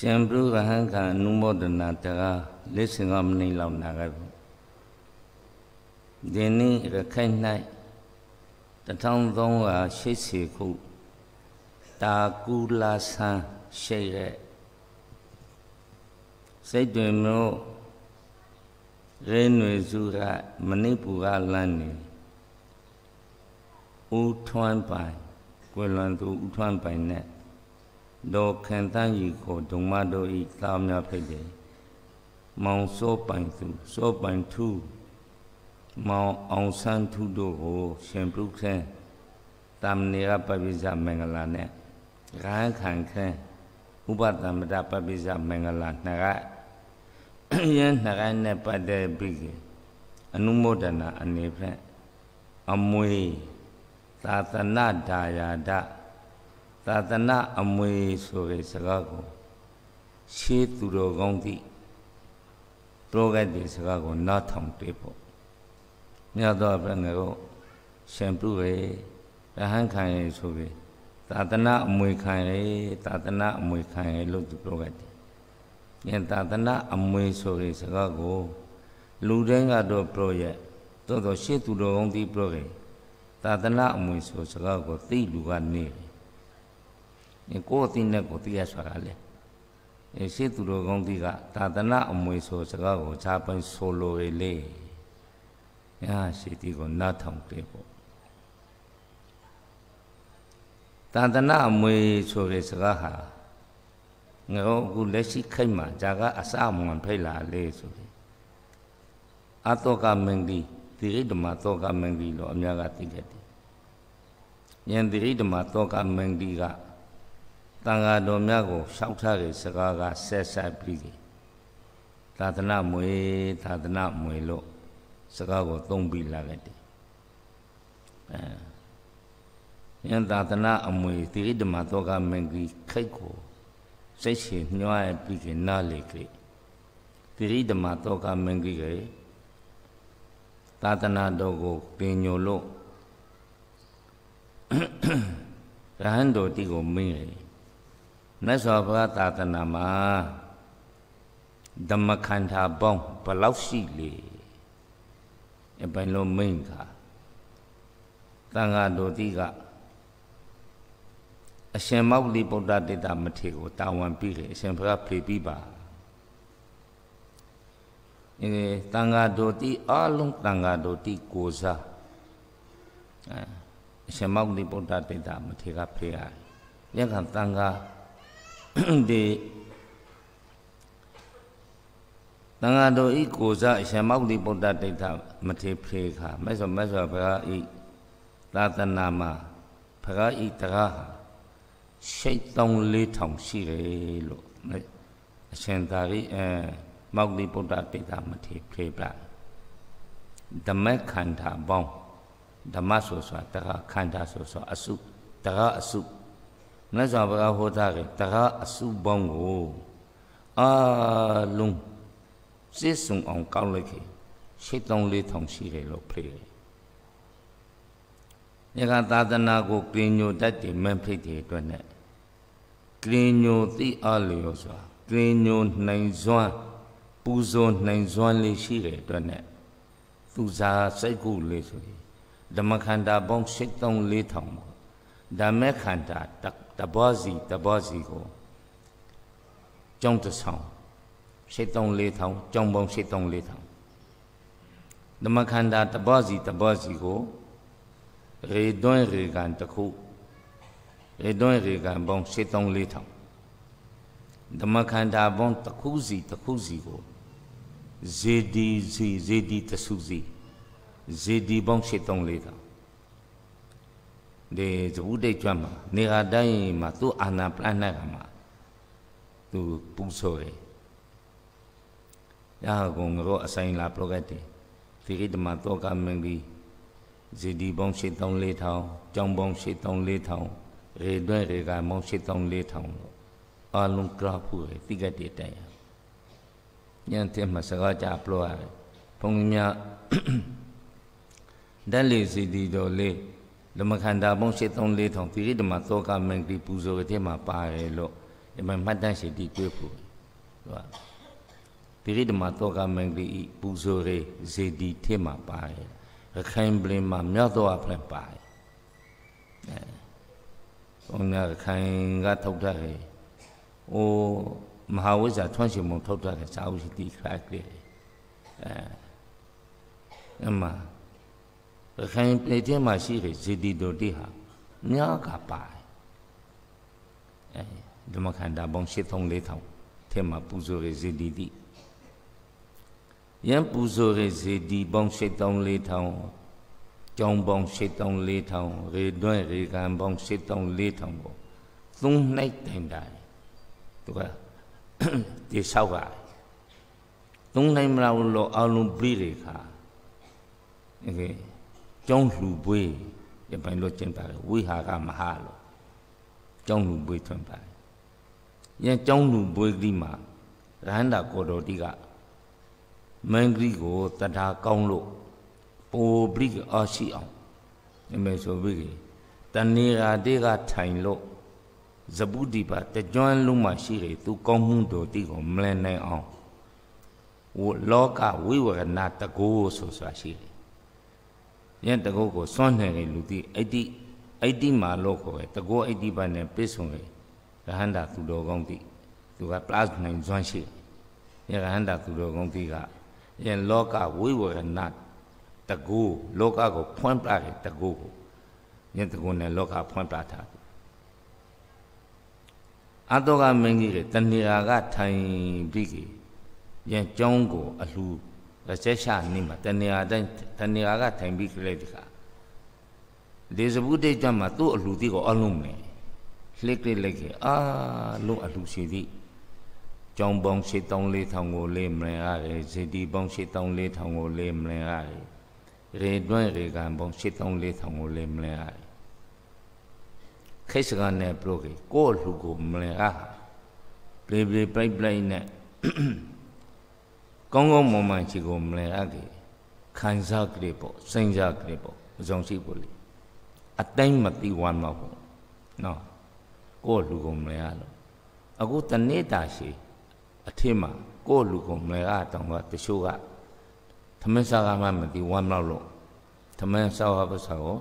ရှင်ဘုရဟံခအနုမောဒနာတရား၄၅မိနစ်လောက်နာခဲ့ပြီဒီနေ့ရခိုင်၌1380ခုတာကူလာဆန်းရှိတဲ့စိတ်တွင်မျိုးရင်းနွေစုကမဏိပူကလန်းနေဦးထွန်းပိုင်ကွယ်လွန်သူဦးထွန်းပိုင်နဲ့ဒေါ်ခန်တန်းကြီးကိုဒုံမတို့ဤသားများဖြစ်တယ်မောင်စောပိုင်သူစောပိုင်သူမောင်အောင်ဆန်းသူတို့ကိုရှင်ပြုခဲတမ္နေရပပိစမင်္ဂလာနဲ့ရဟန်းခံခဲဥပသမ္မတပပိစမင်္ဂလာနှစ်ကယင်းနှစ်ကနဲ့ပတ်သက်ပြီးအနုမောဒနာအနေဖြင့်အမွေသာသနာဒါယာဒသာသနာအမွေဆိုတဲ့စကားကိုရှေးသူတော်ကောင်းသည့်တော်ကဲ့တဲ့စကားကိုနားထောင်တွေ့ဖို့မြတ်သောဘုရားကိုရှင်ပြုရရဟန်းခံရဆိုပြီးသာသနာအမွေခံရသာသနာအမွေခံရလို့သူတော်ကဲ့တယ်။ဉာဏ်သာသနာအမွေဆိုတဲ့စကားကိုလူတိုင်းကတော့ပြောရတော်တော်ရှေးသူတော်ကောင်းသည့်ပြောရသာသနာအမွေဆိုစကားကို သိလူကနေတယ်ကိုယ်အသိနဲ့ကိုသိရဆိုတာလေအဲရှေ့သူတော်ကောင်းတိကသာသနာအမွေဆိုစကားကိုခြားပန်းဆိုလိုလေညာရှိတိကိုနားထောင်တယ်ပေါ့သာသနာအမွေဆိုတဲ့စကားဟာငါတို့အခုလက်ရှိခိုက်မှာဇာကအစအမွန်ဖိတ်လာလေဆိုတယ်အတောကမင်းဒီတိရိဓမ္မတောကမင်းဒီလို့အများကသိခဲ့တယ်ဉာဏ်တိရိဓမ္မတောကမင်းဒီကတန်ဃာတော်များကိုရှောက်ထားတဲ့စကားကဆက်ဆက်ပြီးသာသနာမွေသာသနာမွေလို့စကားကိုသုံးပြီးလာခဲ့တယ်အဲယန္တာသနာအမွေတိဓမ္မသောကမင်္ဂီခိတ်ကိုစိတ်ရှင်ညွှားပြီးကနားလေကြတိဓမ္မသောကမင်္ဂီကေသာသနာတော်ကိုပင်ညိုလို့ရဟန်းတော်တိကိုမင်းလေမြတ်စွာဘုရားသာသနာမှာဓမ္မခန္ဓာပေါင်းဘလောက်ရှိလေအပိုင်းလုံးမိန့်ခါတန်ဃာတို့တိကအရှင်မောဂလိဗုဒ္ဓတေတာမထေကိုတာဝန်ပြီးတယ်အရှင်ဘုရားဖေပြီးပါအဲတန်ဃာတို့တိအလုံးတန်ဃာတို့တိကိုစားအရှင်မောဂလိဗုဒ္ဓတေတာမထေကဖေရတယ်ယက္ခတန်ဃာဒီတန်ဃာတော်ဤကိုစားအရှင်မောက္တိဗုဒ္ဓဒိဋ္ဌမထေဖေခါမဲ့ဆိုမဲ့ဆိုဘုရားဤသာသနာမှာဘုရားဤတရားရှိတ်3400ရှိတယ်လို့အရှင်သာရိအမောက္တိဗုဒ္ဓဒိဋ္ဌမထေဖေပဓမ္မခန္ဓာပေါင်းဓမ္မဆိုဆိုတာတရားခန္ဓာဆိုဆိုတာအစုတရားအစုမြတ်စွာဘုရားဟောတာကတရားအစုပေါင်းကိုအာလုံးစစ်စုံအောင်ကောက်လိုက်ခဲ့ရှစ်တောင်းလေးထောင်ရှိတယ်လို့ဖေးတယ်။ယခသာသနာကိုကရင်ညိုတတ်တယ်မန်ဖိတ်တယ်အတွက်နဲ့ကရင်ညိုသိအားလျော်စွာကရင်ညိုနိုင်စွမ်းပူဇော်နိုင်စွမ်းလေးရှိတယ်အတွက်နဲ့သူစားစိတ်ကုလေးဆိုရင်ဓမ္မခန္ဓာပေါင်းရှစ်တောင်းလေးထောင်ပေါ့ဓမ္မခန္ဓာတဘောစီတဘောစီကိုကျုံတဆောင်ရှိတ်3 4000ကျုံပုံရှိတ်3 4000ဓမ္မခန္ဓာတဘောစီတဘောစီကိုရေတွင်းရေကန်တစ်ခုရေတွင်းရေကန်ပုံရှိတ်3 4000ဓမ္မခန္ဓာပုံတစ်ခုစီတစ်ခုစီကိုဇေဒီစီဇေဒီတဆုစီဇေဒီပုံရှိတ်3 4000ဒီသဘုဒိတ်ကျွမ်းမှာနေရာတိုင်းမှာသူ့အာနာပလန်နိုင်မှာသူပူဆော်တယ်။ဒါကုံရောအဆိုင်လာပလော့ကတ်တယ်။သီရိတမတောကမင်းကြီးဇေဒီပေါင်း7300ကျောင်းပေါင်း7300ရေတွဲရေကပေါင်း7300လို့အလုံးကရာဖူတိကတေတိုင်ရ။ညံတဲ့မှာစကားကြပလော့ရတယ်။ဘုံများဓာတ်လေစီတီတော်လေးဓမ္မခန္ဓာပုံ734000ပိရိဓမ္မသောကမင်္ဂတိပူဇော်တဲ့မှာပါတယ်လို့ဒီမှာမှတ်တမ်းရှိတိတွေ့ဖို့သူကပိရိဓမ္မသောကမင်္ဂတိပူဇော်ရေးဇေတိထဲမှာပါတယ်ရခိုင်ပြည်မှာမြောက်တော့အဖက်ပါတယ်အဲဘုံရခိုင်ကထုတ်တတ်တယ်ဟိုမဟာဝိဇ္ဇာထွန့်ရှင်မုံထုတ်တတ်တဲ့စာအုပ်ရှိတိခရိုက်လေအဲအမှရခိုင်ပြည်ထဲမှာရှိတဲ့ဇေတီတော်တိဟာညာကပါတယ်အဲဓမ္မခန္ဓာပေါင်း7300ထောင်ထဲမှာပူဇော်ရဇေတီတိယံပူဇော်ရဇေတီပေါင်း7300ထောင်ကျောင်းပေါင်း7300ထောင်ရေတွဲရေကန်ပေါင်း7300ထောင်ပေါ့သုံးနှိုက်တိုင်တိုင်သူကဒီဆောက်ရတယ်သုံးနိုင်မလားလို့အလုံးပြီးတယ်ခါအဲကျောင်းလူပွေးဒီပိုင်းလို့ကျင်ပါတယ်ဝိဟာကမဟာလို့ကျောင်းလူပွေးထွင်ပါတယ်ယင်ကျောင်းလူပွေးဒီမှာရဟန္တာကိုတော်တိကမန်ဂရီကိုတထာကောင်းလို့ပိုပရိကအာရှိအောင်အမေဆိုပြီးတဏီရာတေကထိုင်လို့ဇပုတိပါတကြွလုံးမှရှိတယ်သူကောင်းမှုတော်တိကိုမလန်နိုင်အောင်ဝလောကဝိဝရဏတကောဆိုဆိုတာရှိတယ်ယင်းတကုတ် ကိုစွန့်နှဲ့တဲ့လူသည်အဋ္ဌိအဋ္ဌိမာလို့ခေါ်တယ်တကောအဋ္ဌိပတ်နဲ့ပြည့်စုံတယ်ရဟန္တာသူတော်ကောင်းသည် သူက plus နိုင်စွမ်းရှိယရဟန္တာသူတော်ကောင်းသည်ကယင်းလောကဝိဝရဏတကူလောကကိုဖွင့်ပြတယ်တကူကိုယင်းတကူနဲ့လောကဖွင့်ပြထားတယ်အတောကမင်းကြီးတဏှာကထိုင်ပြီးကြီးယင်းကျောင်းကိုအလှူလက်ချက်ရှာနေမှာတဏှာတိုင်းတဏှာကထိုင်ပြီးကြလိုက်တခါဒေဇဗုဒိတ်တမှာသူ့အလှူတိကိုအလုံးမယ်လှစ်ကြည့်လိုက်ခဲ့အာလုံးအလှူစီသည်ကြောင်ပေါင်း74000ကိုလေးမလင်ရတယ်ဇေတီပေါင်း74000ကိုလေးမလင်ရတယ်ရေတွင်းရေကန်ပေါင်း74000ကိုလေးမလင်ရတယ်ခိတ်စကန်နဲ့ပရိုကေကိုယ့်လူကိုမလင်အားပလေပလေပိုက်ပိုက်နဲ့ကောင်းကောင်းမွန်မွန်ရှိကိုမလဲအပ်ကြီးခံစားကြတယ်ပေါ့စဉ်းစားကြတယ်ပေါ့မစုံရှိဘူးလေအတိုင်းမသိဝမ်းတော့ဘူးနော်ကိုယ်လူကုန်မလဲအလို့အခုတနေ့တာရှိအထင်မှာကိုယ်လူကုန်မလဲအတောင်ကတချို့ကသမင်းစားကမှမသိဝမ်းတော့လို့သမင်းစားဟာပစာကို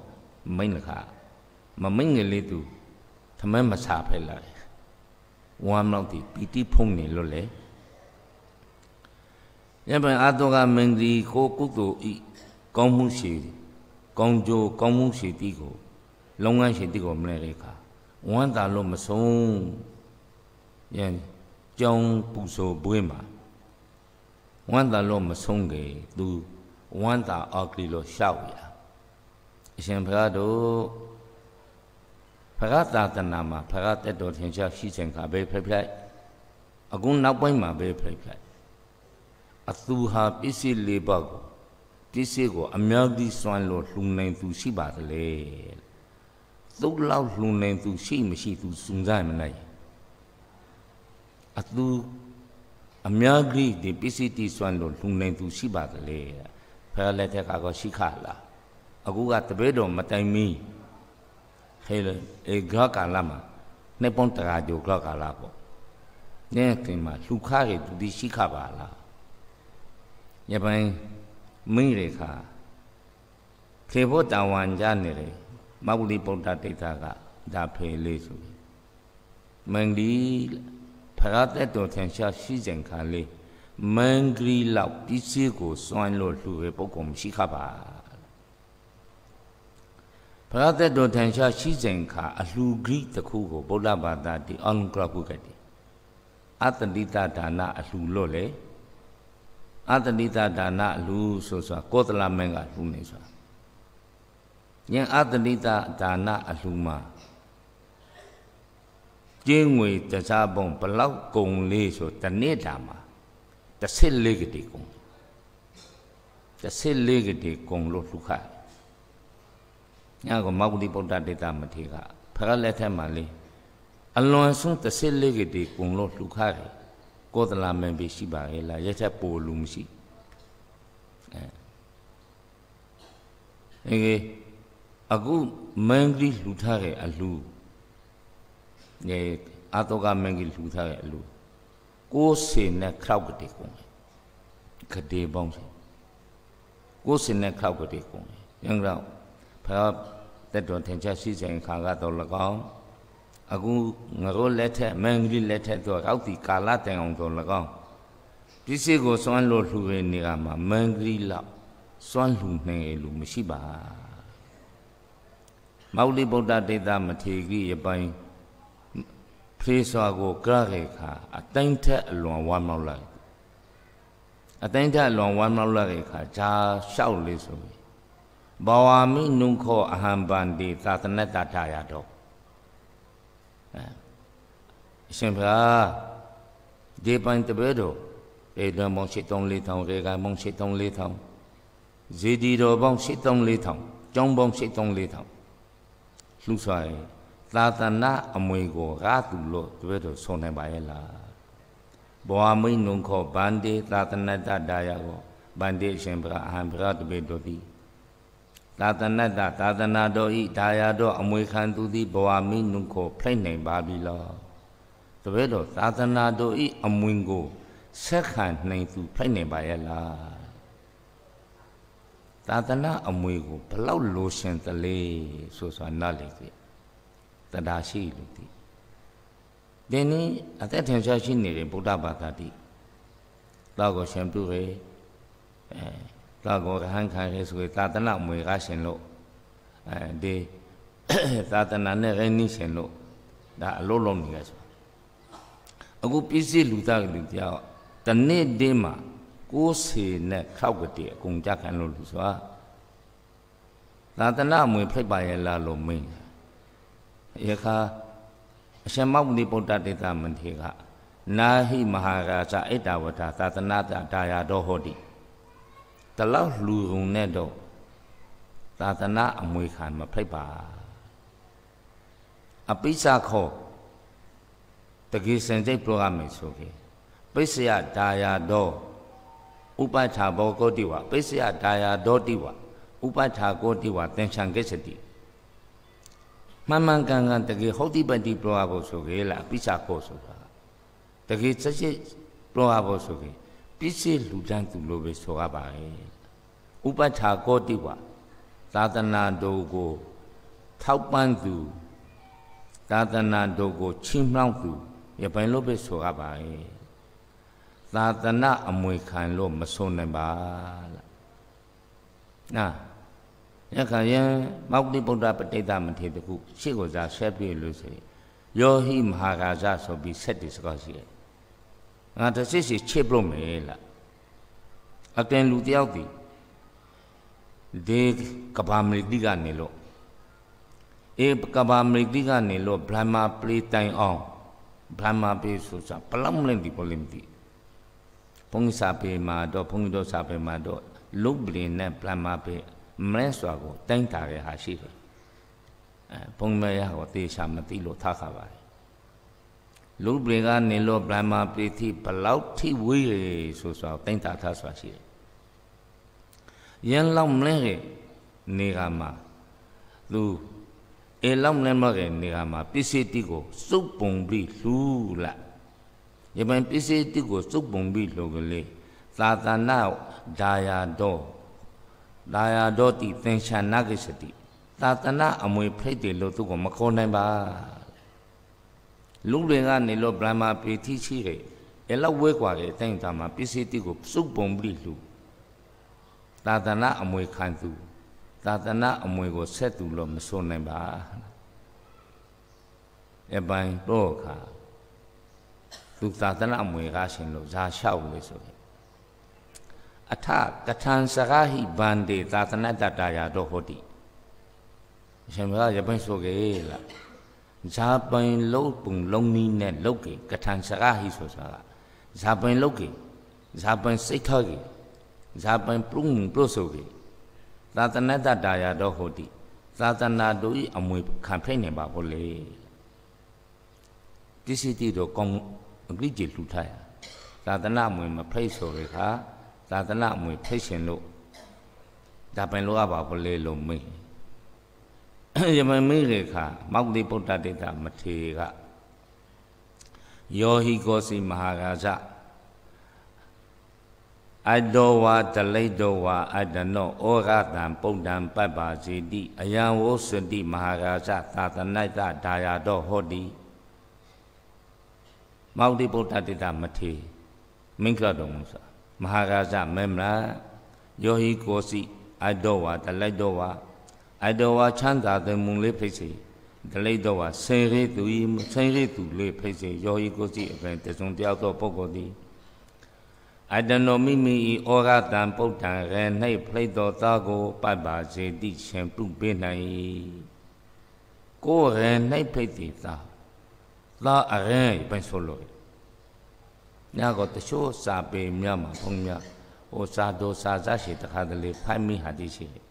မိန်လခမမိန်ကလေးသူသမင်းမစားဖဲလိုက်ဝမ်းတော့ဒီပီတိဖုန်နေလို့လေယံပင်အာတောကမင်းသည်ကိုကုသိုလ်ဤကောင်းမှုရှိသည်ကောင်းကျိုးကောင်းမှုရှိသည်ကိုလုပ်ငန်းရှိသည်ကိုမလဲတဲ့အခါဝမ်းသာလို့မဆုံးယံကြောင်းပူဇော်ပွဲမှာဝမ်းသာလို့မဆုံးကြသူဝမ်းသာအောက်ကလေးလို့ရှောက်ရအရှင်ဘုရားတို့ဘုရားသာသနာမှာဘုရားတက်တော်ထင်ရှားရှိခြင်းခါပဲဖျက်ဖျက်အခုနောက်ပိုင်းမှာပဲဖျက်ဖျက်အသူဟာပစ္စည်းလေးပါးကိုပစ္စည်းကိုအများကြီးစွန့်လို့လှူနိုင်သူရှိပါသလဲသုတ်လောက်လှူနိုင်သူရှိမရှိသူစုံစမ်းမနိုင်အသူအများကြီးဒီပစ္စည်းတိစွန့်လို့လှူနိုင်သူရှိပါသလဲဖဲလက်ထက်ကကောရှိခလားအခုကတပည့်တော်မတိုင်မီခဲလေအေဂရကာလာမှာနေပွန်တရာဂျိုဂရကာလာပေါ့နေကင်မှာလှူခရတဲ့သူဒီရှိခပါလားယပိုင်းမိရေခါခေဖို့တဝံကြနေလေမဂ္ဂလိပုတ္တဒိဋ္ဌကဒါဖေလေးဆိုမင်္ဂလိဖရတ်တဲ့တော်ထင်ရှားရှိစဉ်ခါလေးမင်္ဂလိလောက်ပစ္စည်းကိုစွန့်လို့လှူပဲပုဂ္ဂိုလ်မရှိခပါဖရတ်တဲ့တော်ထင်ရှားရှိစဉ်ခါအလှူဂိတစ်ခုကိုဗုဒ္ဓဘာသာဒီအန်ကရခုကတိအတ္တတိတဒါနအလှူလို့လေအတတိတဒါနလူဆိုဆိုတာကောသလမင်းကလူနေဆိုတာညင်အတတိတဒါနအလူမှာကျင်းငွေတစားပုံဘလောက်ကုန်လေးဆိုတနေ့တာမှာတစ်ဆစ်လေးကတိကုန်တစ်ဆစ်လေးကတိကုန်လို့လူခညကမောဂတိပုတ္တဒေတာမထေကဖရလက်ထက်မှာလေးအလွန်ဆုံးတစ်ဆစ်လေးကတိကုန်လို့လူခတယ်ကောသလမန်ပဲရှိပါရဲ့လားရက်ချက်ပိုလူမရှိအဲအဲအခုမန်ကြီးလှူထားတဲ့အလှူနေအာတောကမန်ကြီးလှူထားတဲ့အလှူကိုယ်စင်နဲ့ခောက်ကတိကုန်ခတိပေါင်းစကိုယ်စင်နဲ့ခောက်ကတိကုန်ရံကြောင့်ဖယောတက်တော်ထင်ချက်ရှိစဉ်ခါကတော့၎င်းအခုငရိုးလက်ထက်မန်ကြီးလက်ထက်တော့ရောက်ဒီကာလတိုင်အောင်တော့၎င်းပစ္စည်းကိုစွန့်လို့လှူနေနေကမှာမန်ကြီးလောက်စွန့်လှူနေလို့မရှိပါမောက်လိဗုဒ္ဓဒေသမထေကြီးရပိုင်ဖေးစွာကိုကြရဲခါအတိုင်းထက်အလွန်ဝမ်းမောက်လိုက်အတိုင်းထက်အလွန်ဝမ်းမောက်လိုက်ခါဂျာလျှောက်လေးဆိုဘဝမိနုခောအဟံပန္တိသာသနတ္တထာယတော့အရှင်ဘုရားဒီပိုင်းတပည့်တော်ဒေဒံပေါင်း7340ဒေကံပေါင်း7340ဇေဒီတော်ပေါင်း7340ကျောင်းပေါင်း7340လှူဆိုင်သာသနာအမွေကိုရာသူလို့တပည့်တော်ဆုံးနိုင်ပါရဲ့လားဘဝမိန်နုံခောဗန္တိသာသနတ္တဒါယကောဗန္တိအရှင်ဘုရားအဟံဘုရားတပည့်တော်သည်သာသနတ္တသာသနာတော်ဤဒါယာတော်အမွေခံသူသည်ဘဝမင်းနုကိုဖိတ်နိုင်ပါပြီလားတပည့်တော်သာသနာတော်ဤအမွင်ကိုဆက်ခံနိုင်သူဖိတ်နိုင်ပါရဲ့လားသာသနာအမွေကိုဘလောက်လိုရှင်သလဲဆိုဆိုနားလေကြည့်တရားရှိလူသည်ဒီနေ့အသက်ထင်ရှားရှိနေတဲ့ဗုဒ္ဓဘာသာတိတော့ကိုရှင်ပြုရဲ့တော့ကိုရဟန်းခံရဲဆိုရင်သာသနာမွေကရှင်လို့အဲဒီသာသနာနဲ့ရင်းနှီးရှင်လို့ဒါအလုံးလုံးနေရဆိုအခုပြည့်စည်လူသားလူတရားတနေ့တည်းမှာ90နဲ့ခောက်ကတိအကုန်ကြခံလို့လူဆိုတာသာသနာမွေဖိတ်ပါရဲ့လားလို့မင်းယခါအရှင်မောက္ခိဗုဒ္ဓတေသမထေက နာဟိမဟာရာဇအိတဝတ္ထသာသနာတာဒါယာတော်ဟောတိဒီလောက်လူုံနဲ့တော့သာသနာအမွေခံမဖိတ်ပါ အပိစာခောတကယ်စင်စိတ်ပြောရမယ်ဆိုခေပိစယဒါယာတော့ဥပဋ္ဌာဘောကောတိဝပိစယဒါယာတော့တိဝဥပဋ္ဌာကောတိဝသင်္ချံကိစ္စတိမမှန်ကန်ကန်တကယ်ဟုတ်တိပတိပြောရဖို့ဆိုခေလားအပိစာခောဆိုတာတကယ်စစစ်ပြောရဖို့ဆိုခေပစ္စည်းလူတန်းသူလိုပဲဆိုရပါရဲ့ဥပဋ္ဌာကောတိဝသာသနာတော်ကိုထောက်ပံ့သူသာသနာတော်ကိုချီးမြှောက်သူရပိုင်လို့ပဲဆိုရပါရဲ့သာသနာအမွေခံလို့မဆုံးနိုင်ပါလားနာယခယံမောက္တိဗုဒ္ဓပဋိဒမထေတခုရှေ့ကိုစားဆက်ပြလို့ဆိုရင်ယောဟိမဟာကာဇဆိုပြီးဆက်တည်စကားရှိတယ်ငါတစ်စစ်စီချစ်ပလို့မယ်လားအတင်လူတယောက်ဒီဒေကဘာမရိတိကနေလို့အေကဘာမရိတိကနေလို့ဗြဟ္မာပလေးတိုင်အောင်ဗြဟ္မာပေးဆိုတာဘလောက်မလဲဒီပေါ်လင်းဒီဘုန်းကြီးစာပေမှာတော့ဘုန်းကြီးတို့စာပေမှာတော့လုတ်ပလင်နဲ့ဗြဟ္မာပေးမလဲဆိုတာကိုတိုင်းတာရဟာရှိတယ်အဲဘုန်းမရဟောတေချာမသိလို့ထားခါပါတယ်လူတွေကနေလို့ဗြဟ္မာပိသိဘလောက်ထိဝေးရေဆိုဆိုတိုင်းတာထားစွာရှိတယ်။ယင်းလောက်မလဲနေကမှာသူအဲလောက်မလဲမကနေကမှာပစ္စည်းတိကိုစုပ်ပုံပြီးလူလား။ယပန်ပစ္စည်းတိကိုစုပ်ပုံပြီးလူကလေးသာသနာဒါယာတော်ဒါယာတော်တိသင်္ချာနာကိစ္စတိသာသနာအမွေဖိတ်တယ်လို့သူကမခေါ်နိုင်ပါ။လူတွေကနေလို့ဗြဟ္မာပေတိရှိတယ်အဲ့လောက်ဝဲกว่าတဲ့အတိုင်းသားမှာပစ္စည်းတိကိုစုပ်ပုံပြီးလူသာသနာအမွေခံသူသာသနာအမွေကိုဆက်သူလို့မဆိုနိုင်ပါအပိုင်တော့ခါသူသာသနာအမွေကားရှင်လို့ဇာလျှောက်လို့ဆိုတယ်အထကထံစကားဟိဗန္တေသာသနာတတရာတော့ဟောတိရှင်မရရပိဆိုကေလားဇာပိုင်လုံးပုံလုံးနီးနဲ့လုတ်ကေကထန်စကားဟိဆိုစကားဇာပိုင်လုတ်ကေဇာပိုင်စိတ်ထားကေဇာပိုင်ပြုံပြုဆိုကေသာသနတ္တတာယာတော့ဟောတိသာသနာတို့ဤအမွေခံဖိတ်နေပါဘို့လေတိစီတိတော့ကောင်းအကြည့်ကြလူထားရသာသနာအမွေမဖိတ်ဆိုရခါသာသနာအမွေဖိတ်ရှင်လို့ဒါပိုင်လို့ရပါဘို့လေလို့မေးยังไม่เลยค่ะมักดีปุตธเดชามาทีก็ยฮิโกสิมหาราชอัโตวาตะเลโตวาอัตโนโอราตันปุตตันปัปปาสีติอะยังโวสุติมหาราชตาตะไนตะดายาโดโอดีมัคคิปุตตะติตามะเทมิงคะดงมุสะมหาราชเมมละโยฮิโกสิอัโตวาตะเลโตวาအတောဝါချမ်းသာတဲ့မုန်လေးဖိတ်စီဒလိတော်ဝါဆင်ရိသူဤဆင်ရိသူလေးဖိတ်စီယောဤကိုစီအပင်တစုံတယောက်သောပုဂ္ဂိုလ်သည်အတနောမိမိဤဩဃတံပုဒ္ဒံရေ၌ဖိတ်တော်သားကိုပတ်ပါစေတိရှင်ပြုပေးနိုင်ကိုယ်ရေ၌ဖိတ်သည်သာလာအရင်ပိုင်ဆိုလို့ညကောတချို့စာပေမြတ်မှာဘုံမြတ်ဟိုစာတို့စာစားရှိတခါတလေဖိုက်မိဟာတိရှိတယ်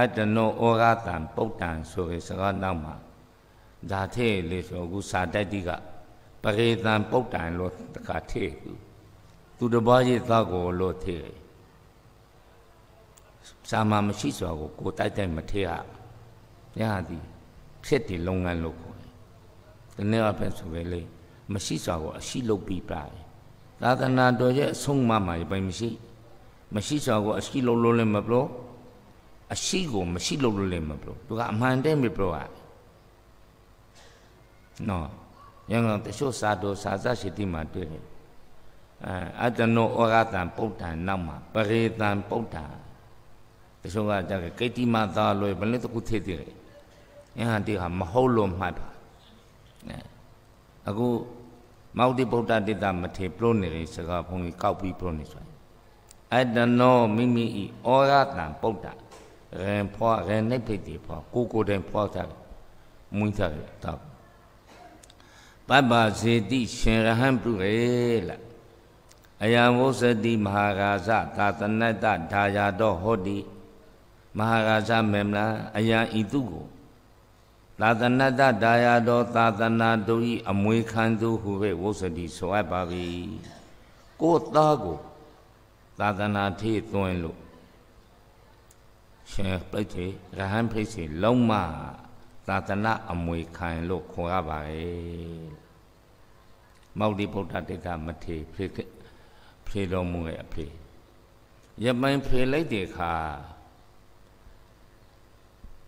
အတနောဩဃတံပုတ်တံဆိုရစကားနောက်မှာဓာထေလေဆိုအခုစာတတ်တိကပရေတံပုတ်တံလို့တခါထေဘူးသူတပားရဲ့သားကိုလို့ထေစာမမရှိစွာကိုကိုတိုက်တိုက်မထေရညာသည်ဖြစ်တယ်လုပ်ငန်းလို့ခေါ်တယ်။ဒီနေ့အဖေဆိုပဲလေမရှိစွာကိုအရှိလုပ်ပြီးပါတယ်။သာသနာတော်ရဲ့အဆုံးအမမှာပိုင်းမရှိ မရှိစွာကိုအရှိလုပ်လို့လည်းမပြောဘူးအရှိကိုမရှိလို့လို့လည်းမပြောသူကအမှန်တည်းမပြောရနော်ရန်ကုန်တချို့စာတော်စာစရှိတိမှာတွေ့တယ်အဲအတနောဩရတံပုဒ္ဒံနောက်မှာပရေတံပုဒ္ဒံတချို့ကကြကိတိမသာလွယ်ဘလင်းတခုထေသေးတယ်အင်းဟာတိဟာမဟုတ်လို့မှတ်ပါအခုမောတိဗုဒ္ဓတိတမထေပြုံးနေတဲ့စကားဘုန်းကြီးကောက်ပြီးပြုံးနေဆိုအတ္တနောမိမိဤဩရတံပုဒ္ဒရင်ဖွာရင်နှိပ်ဖိတ်တီဖွာကိုကိုတိုင်ဖွာတာမွင်းတာတာပပ္ပဇေတိရှင်ရဟန်းပြုရေလားအယံဝုစတိမဟာကာသသာသနတ္တဓာယာတော်ဟောတိမဟာကာသမင်္မလာအယံဤသူကိုသာသနတ္တဓာယာတော်သာသနာတို့ဤအမွေခံသူဟုပဲဝုစတိဆိုအပ်ပါ၏ကိုသားကိုသာသနာထေးသွင်းလို့ရှင်ပြိသေရဟန်းပြိသေလုံးမသာသနာအမွေခံလို့ခေါ်ရပါရဲ့မောက်တိဗုဒ္ဓတိတ်္တမထေဖြေဖြေတော်မူရဲ့အဖေရပိုင်ဖြေလိုက်တဲ့အခါ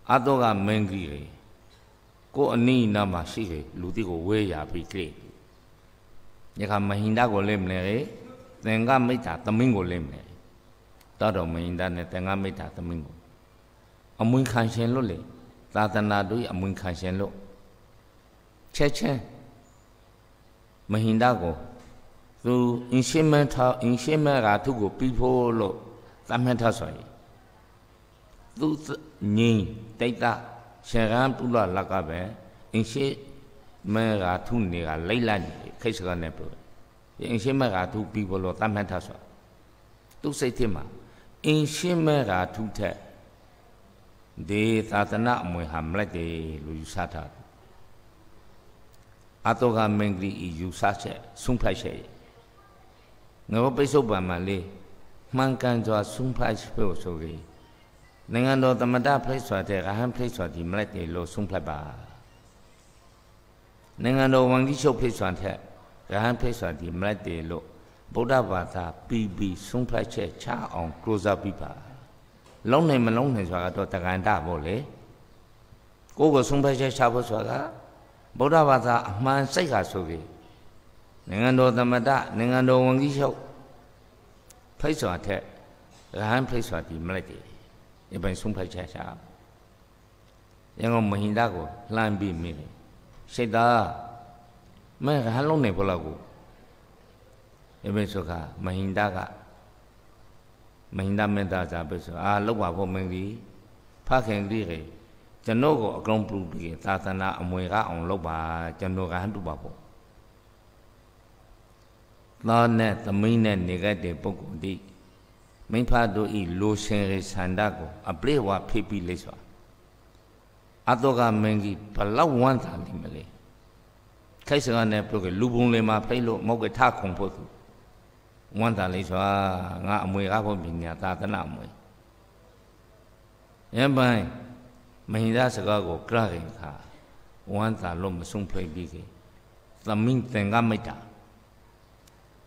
အတောကမင်းကြီးလေကိုအနိနာမှာရှိတယ်လူတိကိုဝဲရပြီးကြည့်ညခမဟိန္ဒကိုလိမ့်မလဲသင်္ကမိတ်တာသမင်းကိုလိမ့်မလဲတတော်မဟိန္ဒနဲ့သင်္ကမိတ်တာသမင်းကိုအမွင်ခံရှင်လို့လေသာသနာတို့ရဲ့အမွင်ခံရှင်လို့ချက်ချင်းမဟင်ဒါကိုသူ instrument ထား instrument ကသူ့ကိုပြီးဖို့လို့သတ်မှတ်ထားဆိုရင်သူငင်းတိတ်တာရှင်ရန်ပုလလကပဲအင်ရှိမဲရာထုနေကလိတ်လန့်ခိတ်စကနေပြောအင်ရှိမဲရာထုပြီးဘလို့တတ်မှတ်ထားဆိုသူစိတ်ထဲမှာအင်ရှိမဲရာထုထက်ဒေသာသနာအမွေဟာမလက်တယ်လို့ယူဆထားတယ်အတောကမင်္ဂရီယူဆချက်ဆုံးဖြတ်ချက်ငါပိစုံပံမှာလေးမှန်ကန်စွာဆုံးဖြတ်ဖို့ဆိုရင်နိုင်ငံတော်သမတဖိတ်စွာတဲ့ရဟန်းဖိတ်စွာဒီမလက်တယ်လို့ဆုံးဖြတ်ပါနိုင်ငံတော်ဝန်ကြီးချုပ်ဖိတ်စွာတဲ့ရဟန်းဖိတ်စွာဒီမလက်တယ်လို့ဗုဒ္ဓဘာသာ PB ဆုံးဖြတ်ချက်ချအောင်ကြိုးစားပြီးပါလုံးနိုင်မလုံးနိုင်ဆိုတာကတော့တက္ကန်တပေါ့လေကိုယ့်ကိုဆုံးဖြတ်ချက်ချဖို့ဆိုတာဗုဒ္ဓဘာသာအမှန်စိတ်ဟာဆိုပြီးနိုင်ငံတော်သမတနိုင်ငံတော်ဝန်ကြီးချုပ်ဖိတ်စွာထက်ရဟန်းဖိတ်စွာဒီမလိုက်တယ်အပိုင်ဆုံးဖြတ်ချက်ချရန်ကုန်မဟိန္ဒကိုလှမ်းပြီးမိတယ်စိတ်သားမဲရဟန်းလုံးနေဖို့လောက်ကိုအပိုင်ဆိုကမဟိန္ဒကမဟိန္ဒမေတ္တာစာပဲဆိုအာလောက်ပါဖို့မင်းကြီးဖခင်ကြီးရေကျွန်တော်ကိုအကောင်ပြုပြီးသာသနာအမွေကအောင်လုပ်ပါကျွန်တော်ကဟန်တူပါပေါ့သားနဲ့သမီးနဲ့နေခဲ့တဲ့ပုဂ္ဂိုလ်ဒီမိဖတို့ဤလိုရှင်ရေဆန္ဒကို အပလေးဝဖိပြီးလေးစွာအတောကမင်းကြီးဘလောက်ဝမ်းသာနေမလဲခိုက်စကနဲ့ပြုတ်ကလူပုံလေးမှာဖိတ်လို့မောက်ကထခုံဖို့သူဝမ်းသာလေးစွာငါအမွေကားဖို့ပညာသာသနာမွေယပိုင်းမဟိဒစကားကိုကြရခင်ခါဝမ်းသာလို့မဆုံးဖွယ်ပြီးခင်သမင်းတန်ကမိတ်တာ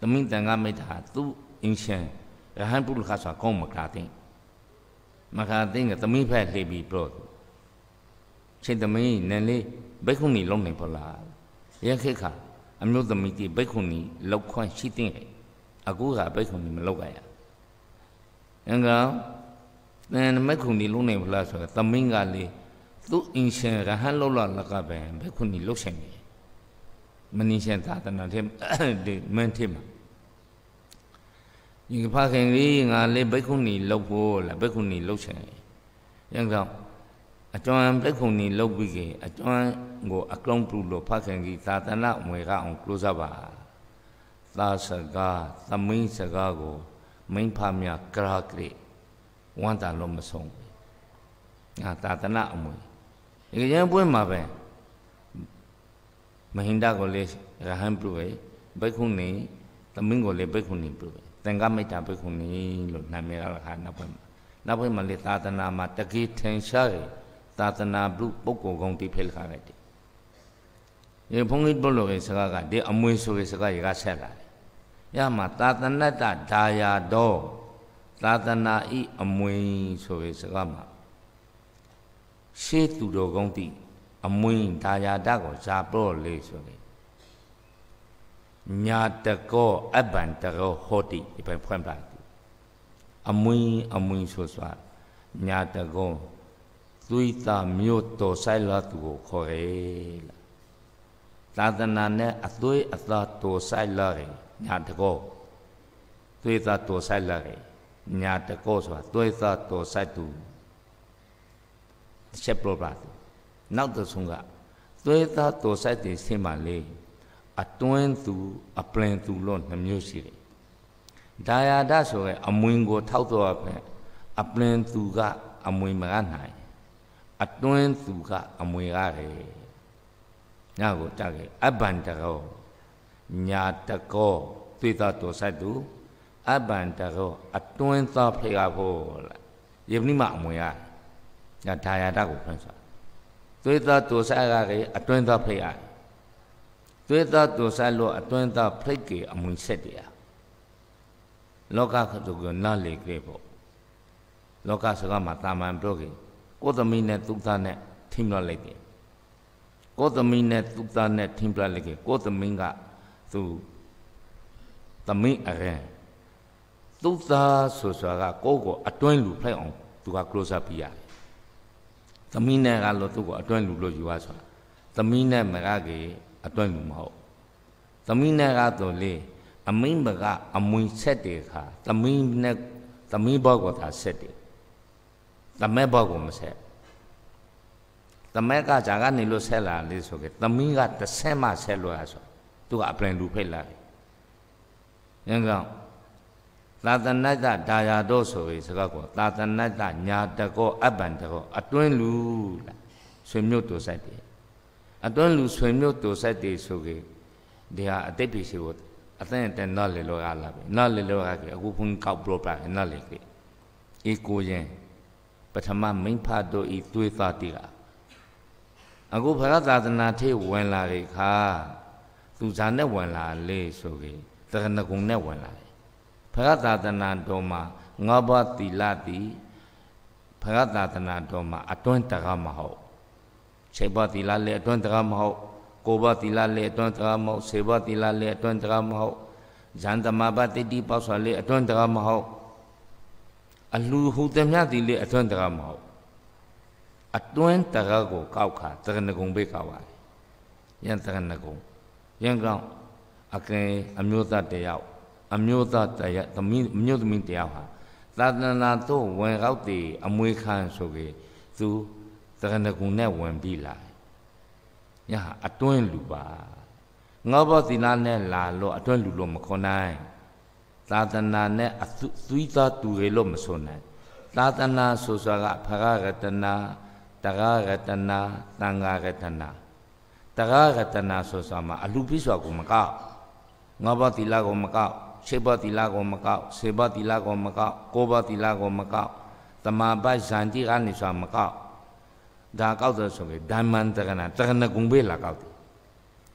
သမင်းတန်ကမိတ်တာသူအင်းရှင်ရဟန်းပုလခါစွာကောင်းမကာတဲ့မကာတဲ့ကသမင်းဖက်လှေပြီးပြောချင်းသမင်းနန်လေးဘိက္ခုနီလုံးနေဖလားရခေခါအမျိုးသမီးတိဘိက္ခုနီလောက်ခွန့်ရှိတဲ့အကုဟာဘိက္ခုနီမလောက်ကြရအင်္ဂါသင်ဘိက္ခုနီ လုံးနိုင်ဖလားဆိုတော့သမင်းကလေးသူအင်ရှင်ရဟန်းလောက်လကပဲဘိက္ခုနီလောက်ဆိုင်နေမင်းရှင်သာသနာထဲဒီမင်းထဲမှာညီဖခင်လေးငါလေးဘိက္ခုနီလောက်ဖို့လားဘိက္ခုနီလောက်ဆိုင်အင်္ဂါအကျွမ်းပြက်ခုန်နေလောက်ပြီးခင်အကျွမ်းကိုအကောင်ပြုလို့ဖခင်ကြီးသာသနာအမွေကအောင်ကလို့စားပါသားစကားသမင်းစကားကို မိန့်ဖမြကရာကရိဝမ်းသာလို့မဆုံးငါသာသနာအမွေဒီကြံပွင့်မှာပဲမဟိန္ဒကိုလေရဟန်းပြုပဲဘိက္ခုနီသမင်းကိုလေဘိက္ခုနီပြုပဲသင်္ကမိတ်တာဘိက္ခုနီလို့နာမည်ရတာခါနောက်ပိုင်းမှာနောက်ပိုင်းမှာလေသာသနာမှာတကီထင်ရှားတယ်သာသနာပြုပုဂ္ဂိုလ်ကောင်းတိဖိလခါလိုက်တယ်။ယေဖုန်ကြီးဘုလိုရဲ့စကားကဒီအမွေဆိုရဲ့စကားရကဆက်လာတယ်မြတ်မှာသာသနတ္တဒါယာတော်သာသနာဤအမွင်ဆိုပြီးစကားမှာရှေးသူတော်ကောင်းတိအမွင်ဒါယာတကိုဇာပြော့လေဆိုတယ်ညာတကောအဘန်တကောဟောတိဒီပဲဖွင့်ပြလိုက်အမွင်အမွင်ဆိုစွာညာတကောသွေးသားမြို့တော်ဆိုင်လာသူကိုခေါ်ရဲလာသာသနာနဲ့အသွေးအသားတော်ဆိုင်လာတယ်ညာတကောသွေးသားတော်ဆိုင်လာတယ်ညာတကောဆိုတာသွေးသားတော်ဆိုင်သူတစ်ချက်ပြောပါသူနောက်တစ်ဆုံးကသွေးသားတော်ဆိုင်တဲ့ဆင်းပါလေအတွင်းသူအပလင်သူလို့နှမျိုးရှိတယ်ဒါယာဒဆိုရဲအမွင်ကို ထောက်တော့ပဲအပလင်သူက အမွင်မကနိုင် အတွင်းသူက အမွင်ရတယ်ညကိုတက်ခဲ့အဘန္တရောညာတကောသိတာတောဆတ်သူ အပန်တကောအတွင်းသားဖေကဖို့လာယေပနိမအမွေရညာဒါယာတကိုဖွင့်ဆိုသွေးသားတောဆတ်ကလေအတွင်းသားဖေရသွေးသားတောဆတ်လို့အတွင်းသားဖိတ်ကေအမွေဆက်တရားလောကခတုကနားလေကြပေါ့လောကစကားမှာတာမန်ပြောကေကိုသမီးနဲ့သူသားနဲ့ထိမလိုက်တယ်ကိုသမီးနဲ့သူသားနဲ့ထိမလိုက်ကေကိုသမီးကသူသမိအရင်သူသားဆိုစွာကကိုယ့်ကိုအတွင်းလူဖိုက်အောင်သူက close up ပြရတယ်သမီးနဲ့ကလို့သူ့ကိုအတွင်းလူလို့ယူရဆိုတာသမီးနဲ့မကကေအတွင်းလူမဟုတ်သမီးနဲ့ကတော့လေအမိမကအမွင်ဆက်တယ်ခါသမီးနဲ့သမီးဘောကိုသာဆက်တယ်သမက်ဘောကိုမဆက်သမက်ကဂျာကနေလို့ဆက်လာလေဆိုကေသမီးကတဆင့်မှဆက်လို့ရဆိုသူကအပလင်လူဖိတ်လာတယ်။ဉာဏ်ကောင်သာသနတ္တဒါယာတော့ဆိုပြီးစကားကောသာသနတ္တညာတကောအပ္ပံတကောအတွင်းလူလားဆွေမျိုးတူဆိုင်တယ်အတွင်းလူဆွေမျိုးတူဆိုင်တယ်ဆိုကေဒီဟာအတိတ်ဖြစ်ကိုအသင်တန်တော့လေလောကလာပဲနော်လေလောကကအခုဖုန်ကောက်ပလောပါနော်လေကေဤကိုရင်ပထမမိန့်ဖတ်တို့ဤသွေးသားတိကအခုဖရသာသနာထေဝင်လာတဲ့အခါသူဇာနဲ့ဝင်လာလေဆိုပြီးသရဏဂုံနဲ့ဝင်လာတယ်ဘုရားသာသနာတော်မှာငါးပါးသီလတိဘုရားသာသနာတော်မှာ အတွန်းတကားမဟုတ်ခြေပါသီလလည်းအတွန်းတကားမဟုတ်ကိုယ်ပါသီလလည်းအတွန်းတကားမဟုတ်ဆေပါသီလလည်းအတွန်းတကားမဟုတ်ဇန်သမဘာတတိပေါ့ဆိုလည်းအတွန်းတကားမဟုတ်အလှဟုတ်သမျှသီလလည်းအတွန်းတကားမဟုတ်အတွန်းတကားကိုကောက်ခါသရဏဂုံဘေးကောက်ပါတယ်ယံသရဏဂုံရန်ကောင်အကင်အမျိုးသားတယောက်အမျိုးသားတယောက်သမီးအမျိုးသမီးတယောက်ဟာသာသနာတော်ဝင်ောက်တည်အမွေခံဆိုကေသူသက္ကနကုံနဲ့ဝင်ပြီးလာညဟာအတွင်းလူပါငေါဘောသီလနဲ့လာလို့အတွင်းလူလို့မခွန်နိုင်သာသနာနဲ့အသွီးသားသူတွေလို့မဆိုနိုင်သာသနာဆိုစွာကဖရရတနာတရရတနာသံဃာရတနာတဂရတနာဆိုဆိုမှာအလူပိဆိုတာကိုမကောက်ငါးပါးသီလကိုမကောက်ရှစ်ပါးသီလကိုမကောက်စေပါးသီလကိုမကောက်ကိုးပါးသီလကိုမကောက်တမာပဇန်တိကနေဆိုတာမကောက်ဒါကောက်တယ်ဆိုရင်ဓမ္မန္တကနာတကနကုံဘေးလာကောက်တယ်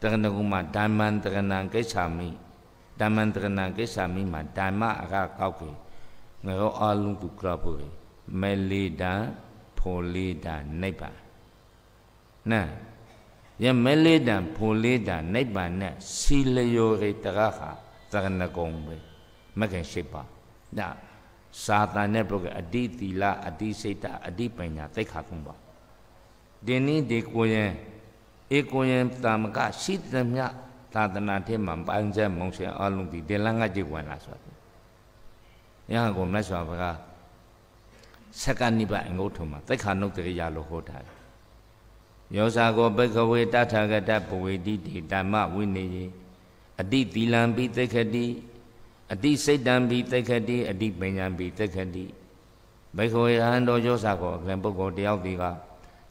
တကနကုံမှာဓမ္မန္တကနာကိစ္ဆာမိဓမ္မန္တကနာကိစ္ဆာမိမှာဓမ္မအကကောက်ပြီးငါတို့အလုံးကူကပ်ပြီးမေလီဒံဖိုလီဒံနိဗ္ဗာန်နဲ့ယမဲလေးတံဖုန်လေးတံနိဗ္ဗာန်နဲ့စီလျောရိတရခာသရဏဂုံပဲမခင်ရှိပါဒါစာတန်နဲ့ပုဂ္ဂိုလ်အတိသီလအတိစိတ်တအတိပညာသိခါကုန်ပါဒီနည်းဒီကိုရင်ဧကိုရင်တာမကရှိသမျှသာသနာထဲမှာပန်းချက်မုံရှင်အလုံးဒီဒေလန်ကကြည့်ဝင်လာဆိုတာယဟန်ကိုမြတ်စွာဘုရားစက္ကနိဗ္ဗာန်အငုတ်ထုံမှာသိခါနုတ်တရိယာလို့ဟောထားတယ်ယောဇာကောဘိကဝေတထာဂတပဝေတိတေဓမ္မဝိနေယအတိသီလံပိသိခတိအတိစိတ်တံပိသိခတိအတိပညာပိသိခတိဘိကဝေအဟံတော်ယောဇာကောအကံပုဂ္ဂိုလ်တယောက်ဒီက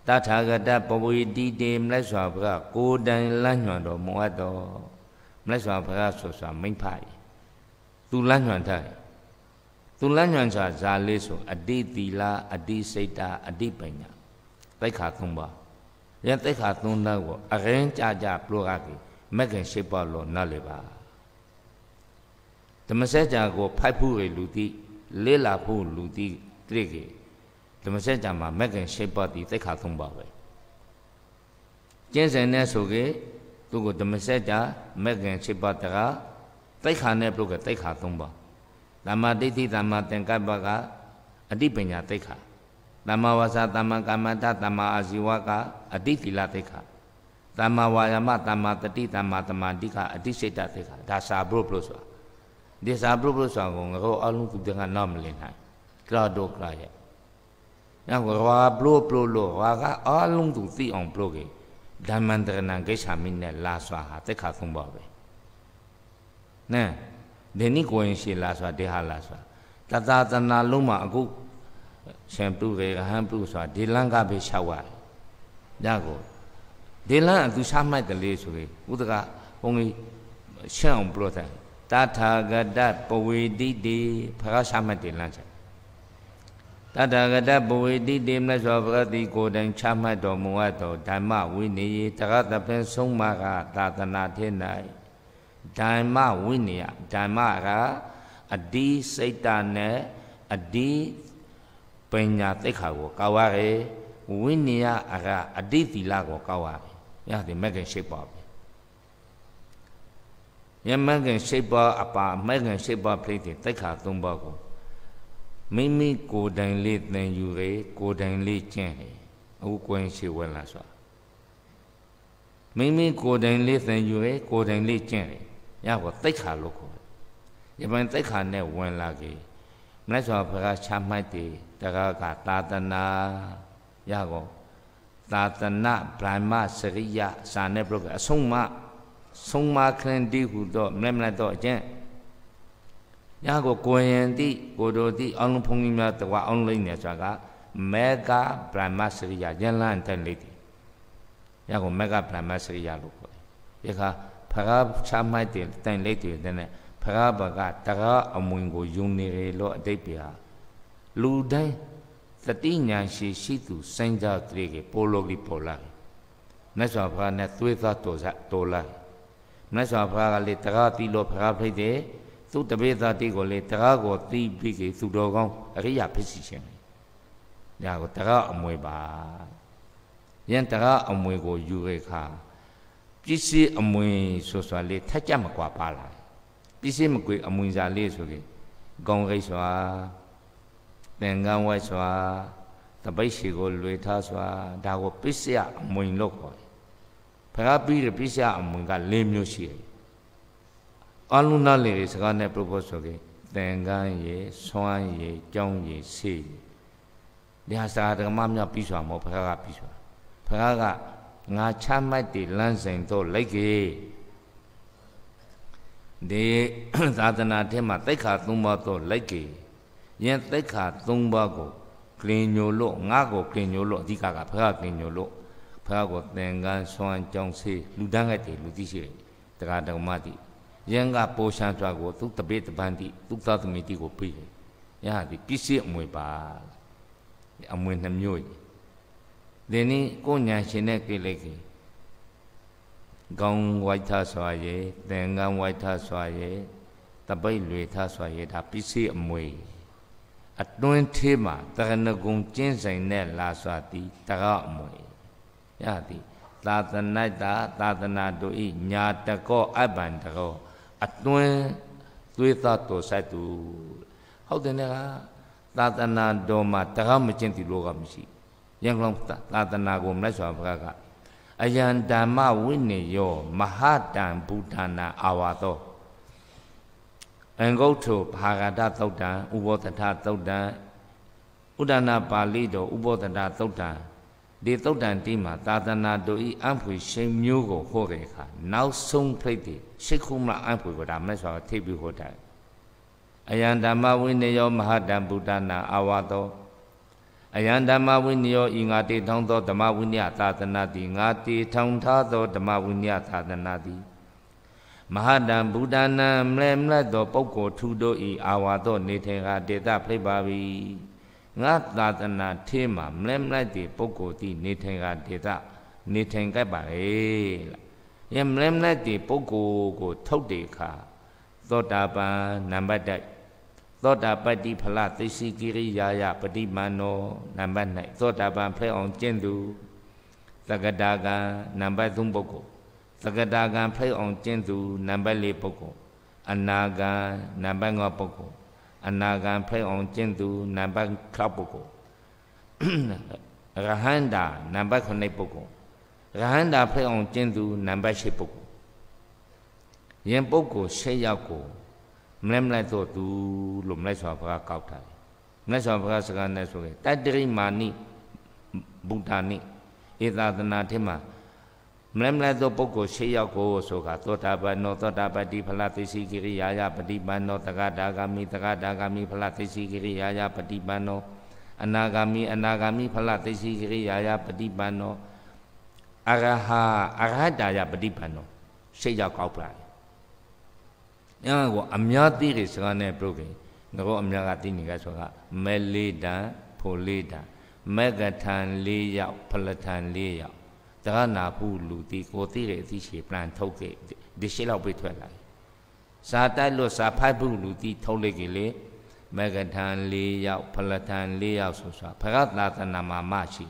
တထာဂတပဝေတိတေမလက်စွာဘုရားကိုတိုင်လန့်ညွန်တော်မူအပ်တော်မလက်စွာဘုရားဆိုစွာမိမ့်ဖိုက်သူလန့်ညွန်ထားသူလန့်ညွန်စွာဇာလေးဆိုအတိသီလအတိစိတ်တအတိပညာသိခါသုံးပါးยันเตขาตุนนักวะเร่งจ้าจ้าปลัวกันမက်ကန်ရှိပါလို့နတ်လေပါဓမ္မစကြာကို ဖိုက်ဖို့ရလူတိလေလာဖို့လူတိတိကေဓမ္မစကြာမှာမက်ကန်ရှိပါတိသိခါသုံးပါပဲကျင်းစင်နဲ့ဆိုကေသူကဓမ္မစကြာမက်ကန်ရှိပါတကသိခါနဲ့ပြုတ်ကသိခါသုံးပါဓမ္မဒိဋ္ဌိဓမ္မသင်္ကပ္ပကအတိပညာသိခါသမဝါစာသမကမ္မတသမအာဇီဝကအတိသီလသိခသမဝါယမသမတတိသမသမတိခအတိစိတ်တသိခဒါစာဘုလို့ဆိုတာဒီစာဘုလို့ဆိုတာကိုငါတို့အလုံးစုတင်ကနောက်မလင်နိုင်ကြာတော့ကြာရဲ့ညကရောဘလို့ဘလို့လို့ဟာကအလုံးစုသိအောင်ဘလို့ကေဓမ္မန္တရဏဂိဆာမိနဲ့လာစွာဟာသိခဆုံးပါပဲနဲဒေနိကိုရင်ရှိလာစွာဒေဟာလာစွာတသာသနာလုံးမှာအခုရှင်ပြုတယ်ရဟန်းပြုဆိုတာဒီလန်းကပဲလျှောက်ရတယ်ညကိုဒီလန်းအသူရှားမှတ်ကလေးဆိုရင်ဥဒကဘုန်းကြီးရှင်းအောင်ပြောတယ်တထာဂတပဝေတိတိဖရာရှားမှတ်ဒီလန်းချက်တထာဂတပဝေတိတိမနသောဘဂတိကိုယ်တိုင်ချမှတ်တော်မူအပ်သောဓမ္မဝိနည်းတရသဖြင့်ဆုံးမကသာသနာထင်း၌ဓမ္မဝိနည်းဓမ္မကအဒီစိတ်တနဲ့အဒီပညာသိက္ခာကိုကောက်ရတယ်ဝိနည်းအရအတိသီလကိုကောက်ရတယ်မြတ်ဒီမဂ္ဂင်ရှိပါပဲမြတ်မဂ္ဂင်ရှိပါအပါမဂ္ဂင်ရှိပါဖိသိသိက္ခာ၃ပါးကိုမိမိကိုယ်တိုင်လေးသင်ယူရေကိုယ်တိုင်လေးကျင့်ရေအခုကိုယ်ရှိဝင်လာဆိုမိမိကိုယ်တိုင်လေးသင်ယူရေကိုယ်တိုင်လေးကျင့်ရေရပါသိက္ခာလို့ခေါ်တယ်ယပန်သိက္ခာနဲ့ဝင်လာကြမြတ်စွာဘုရားချမှတ်တယ်တခါကသာသနာရကောသာသနာဗြဟ္မစရိယစာနဲ့ပြုတ်အဆုံးမဆုံးမခရင်တိဟုသောမလက်မလက်သောအကျင့်ရကောကိုယံတိကိုတို့တိအောင်လုံးဖုံးကြီးများတကွာအောင်လိမ့်နေဆိုတာကမေဂဗြဟ္မစရိယဉာဏ်လန်တဲ့လေးတိရကောမေဂဗြဟ္မစရိယလို့ခေါ်တယ်ဒီခါဖရာချမိုက်တဲ့တန်လေးတွေတဲ့ဖရာဘကတကအမွင်ကိုယုံနေတယ်လို့အတိတ်ပြာလူတိုင်းတတိညာရှိရှိသူစိမ့်သာတရေကပေါ်လို့ပြီးပေါ်လာမြတ်စွာဘုရားနဲ့သွေးသားတော်စားတော်လာမြတ်စွာဘုရားကလေတကားတီလို့ဘုရားဖိတ်တယ်သူတပည့်သားတိကိုလေတကားကိုတီးပြီးကေသူတော်ကောင်းအရိယာဖြစ်စီခြင်းညာကိုတကားအမွေပါယန်တကားအမွေကိုယူရခါပစ္စည်းအမွေဆိုဆိုလေထက်ကြမကွာပါလားပစ္စည်းမကွေအမွေစာလေးဆိုကေကောင်းရိတ်စွာသင်္ကန်းဝတ်စွာတပိတ်ရှိကိုလွေထားစွာဒါကိုပစ္စယအမွင်လို့ခေါ်တယ်။ဖခင်ပြီးတဲ့ပစ္စယအမွင်က၄မျိုးရှိတယ်။အလုံးနာလေးတွေစကားနဲ့ပြောဖို့ဆိုရင်သင်္ကန်းရည်၊ဆွမ်းရည်၊ကြောင်းရည်၊ဆေးရည်။ဒီဟာစာဓမ္မမြောက်ပြီးစွာမဟုတ်ဖခင်ကပြီးစွာ။ဖခင်ကငါချမှတ်တည်လမ်းစဉ်တို့လိုက်ကေဒီသာသနာထဲမှာတိခါသုံးပါးတို့လိုက်ကေ။ယင်သိက္ခာ၃ပါးကိုကလင်ညိုလို့ငါ့ကိုကလင်ညိုလို့အဓိကကဖခင်ကလင်ညိုလို့ဖခင်ကိုသင်္ကန်းဆွမ်းကြောင်းဆေးလူတန်းကတည်းလူသိရှိတယ်တရားတော်မတိယင်ကပိုရှန်စွာကိုသူတပိတပန်တိသူသသမီတိကိုပြီးတယ်ယဟာဒီပစ္စည်းအမွေပါအမွေနှမျိုးဒီနေ့ကိုညာရှင်နဲ့ကိလေသာကောင်းဝိုက်ထဆွာရေသင်္ကန်းဝိုက်ထဆွာရေတပိတ်လွေထဆွာရေဒါပစ္စည်းအမွေအတွင်းသေးမှာတရဏဂုံကျင်းဆိုင်နဲ့လာစွာသည်တကောက်အမွေရသည်သာသနာတာသာသနာတို့ဤညာတကောအပန်တကော အတွင်းသွေးသားတော်ဆိုင်သူဟုတ်တယ်ကသာသနာတော်မှာတကောက်မကျင့်သီလောကမရှိရန်ကုန်သာသနာကိုမလိုက်စွာဘုရားကအယံဓမ္မဝိနည်းယောမဟာတံဘုဒ္ဓနာအာဝါသောအင်္ဂုတ္ထုဘာဂတသုတ်တံဥပောတထသုတ်တံဥဒ္ဒနာပါဠိတော်ဥပောတထသုတ်တံဒီသုတ်တံတိမှာသာသနာတော်ဤအံဖွေရှင်မျိုးကိုဟောတဲ့အခါနောက်ဆုံးဖိတ်တိရှိခုမအံဖွေကိုဒါမဲ့ဆိုထိပ်ပြီးဟောတယ်အယံဓမ္မဝိနယောမဟာတံဗုဒ္ဓနာအာဝသောအယံဓမ္မဝိနယောဤငါတေထောင်းသောဓမ္မဝိနယသာသနာတိငါတေထောင်းထားသောဓမ္မဝိနယသာသနာတိမဟာတံဘူတာနံမလဲမလက်သောပုဂ္ဂိုလ်ထူတို့ဤအာဝါသောနေထေကဒေတာဖိပါဘီငါသာသနာထေမှာမလဲမလက်တိပုဂ္ဂိုလ်တိနေထေကဒေတာနေထိုင်ကြပါလေယမလဲမလက်တိပုဂ္ဂိုလ်ကိုထုတ်တေခါသောတာပန်နံပါတ်တိုက်သောတာပတ္တိဖလသိရှိကိရိယာယပฏิမန္နောနံပါတ်၌သောတာပန်ဖဲအောင်ကျင့်သူသကတာကံနံပါတ်3ပုဂ္ဂိုလ်သကတာကံဖိတ်အောင်ကျင့်သူနံပါတ်၄ပုဂ္ဂိုလ်အနာကံနံပါတ်၅ပုဂ္ဂိုလ်အနာကံဖိတ်အောင်ကျင့်သူနံပါတ်၆ပုဂ္ဂိုလ်ရဟန္တာနံပါတ်9ပုဂ္ဂိုလ်ရဟန္တာဖိတ်အောင်ကျင့်သူနံပါတ်10ပုဂ္ဂိုလ်ယင်ပုဂ္ဂိုလ်10ယောက်ကိုမလဲမလဲတော့သူလို့မလဲဆိုဘုရားကောက်တာမလဲဆိုဘုရားစကားနဲ့ဆိုရင်တတ္တရိမာနိဘုဒ္ဓနိဧသာသနာထဲမှာမလဲမလဲသောပုဂ္ဂိုလ်၈ယောက်ကိုဆိုကသောတာပန်နောသောတာပတိဖလသိသိကိရိယာယပฏิပန်နောတဂတာဂမိတဂတာဂမိဖလသိသိကိရိယာယပฏิပန်နောအနာဂမိအနာဂမိဖလသိသိကိရိယာယပฏิပန်နောအရဟအရဟတာယပฏิပန်နော၈ယောက်ကောက်ပလာတယ်။ညာကအများသိတယ်ဆိုတာနဲ့ပြုတ်ခင်ငါတို့အများကသိနေကြဆိုကမဲလေးတန်ဖိုလေးတန်မဂ္ဂထံ၄ယောက်ဖလထံ၄ယောက်တရဏဘူးလူတီကိုတိတဲ့အသိရှိ plan ထုတ်ခဲ့ဒီရှိလောက်ပြေးထွက်လာစာတိုက်လို့စာဖိုက်ဘူးလူတီထုတ်လိုက်ကြလေမဂ္ဂထံ၄ယောက်ဖလထံ၄ယောက်ဆိုဆိုဖရသာသနာမှာမရှိ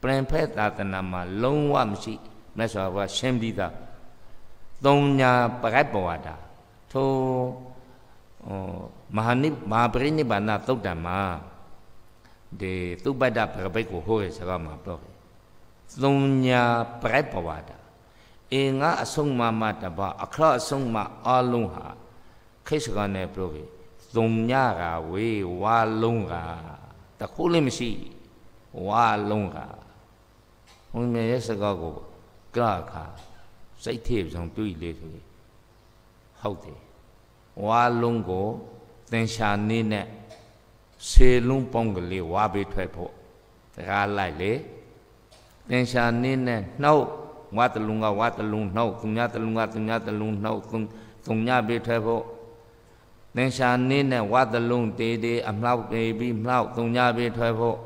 ပြန်ဖက်သာသနာမှာလုံးဝမရှိမြတ်စွာဘုရားရှင်းပြီးသားသုံးညာပရိုက်ပဝါဒထိုဟောမဟာနိမဟာပရိနိဗ္ဗာန်သုတ်တံမှာဒီသုပ္ပတ္တပရပိတ်ကိုဟောရဲစကားမှာပြောတယ်သုံးညာပြိုက်ပဝါဒအင်္ဂါအဆုံးမမတပါ အခရအဆုံးမအလုံးဟာခိစ္စကနေပြောကြီးသုံးညာကဝေဝါလုံးကတခုလည်းမရှိဝါလုံးကဘုံမြရဲ့စကားကိုကလခါစိတ်ထေဆောင်တွေ့လေဆိုရင်ဟုတ်တယ်ဝါလုံးကိုသင်္ချာနေနဲ့ဆေလုံးပေါင်းကလေးဝါပေးထွက်ဖို့တကားလိုက်လေသင်္ချာနင်းနဲ့နှုတ်ငါတလုံးကဝါတလုံးနှုတ်သူများတလုံးကသူများတလုံးနှုတ်သူများပေးထဲဖို့သင်္ချာနင်းနဲ့ဝါတလုံးတေးတေးအမြောက်ပေးပြီးမြောက်သူများပေးထဲဖို့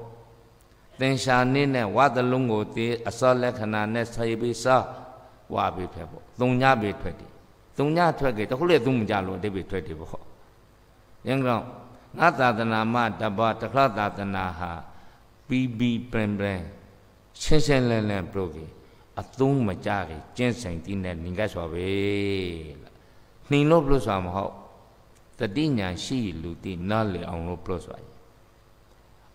သင်္ချာနင်းနဲ့ဝါတလုံးကိုတေးအစောလက္ခဏာနဲ့ဆိုင်ပြီးစားဝါပေးထဲဖို့သူများပေးထွက်တယ်သူများထွက်ကြတခုလေသူမကြလို့အတိပေးထွက်တယ်ပေါ့ရင်းကောင်ငါသာသနာမတပါတခါသာသနာဟာပီပီပင်ပင်ရှင်းရှင်းလင်းလင်းပြောကြအသုံးမကြကြကျင့်ဆိုင်တိနဲ့နေကဆိုပဲနှင်လို့ပြောဆိုမဟုတ်တတိညာရှိလူတိနားလည်အောင်လို့ပြောဆို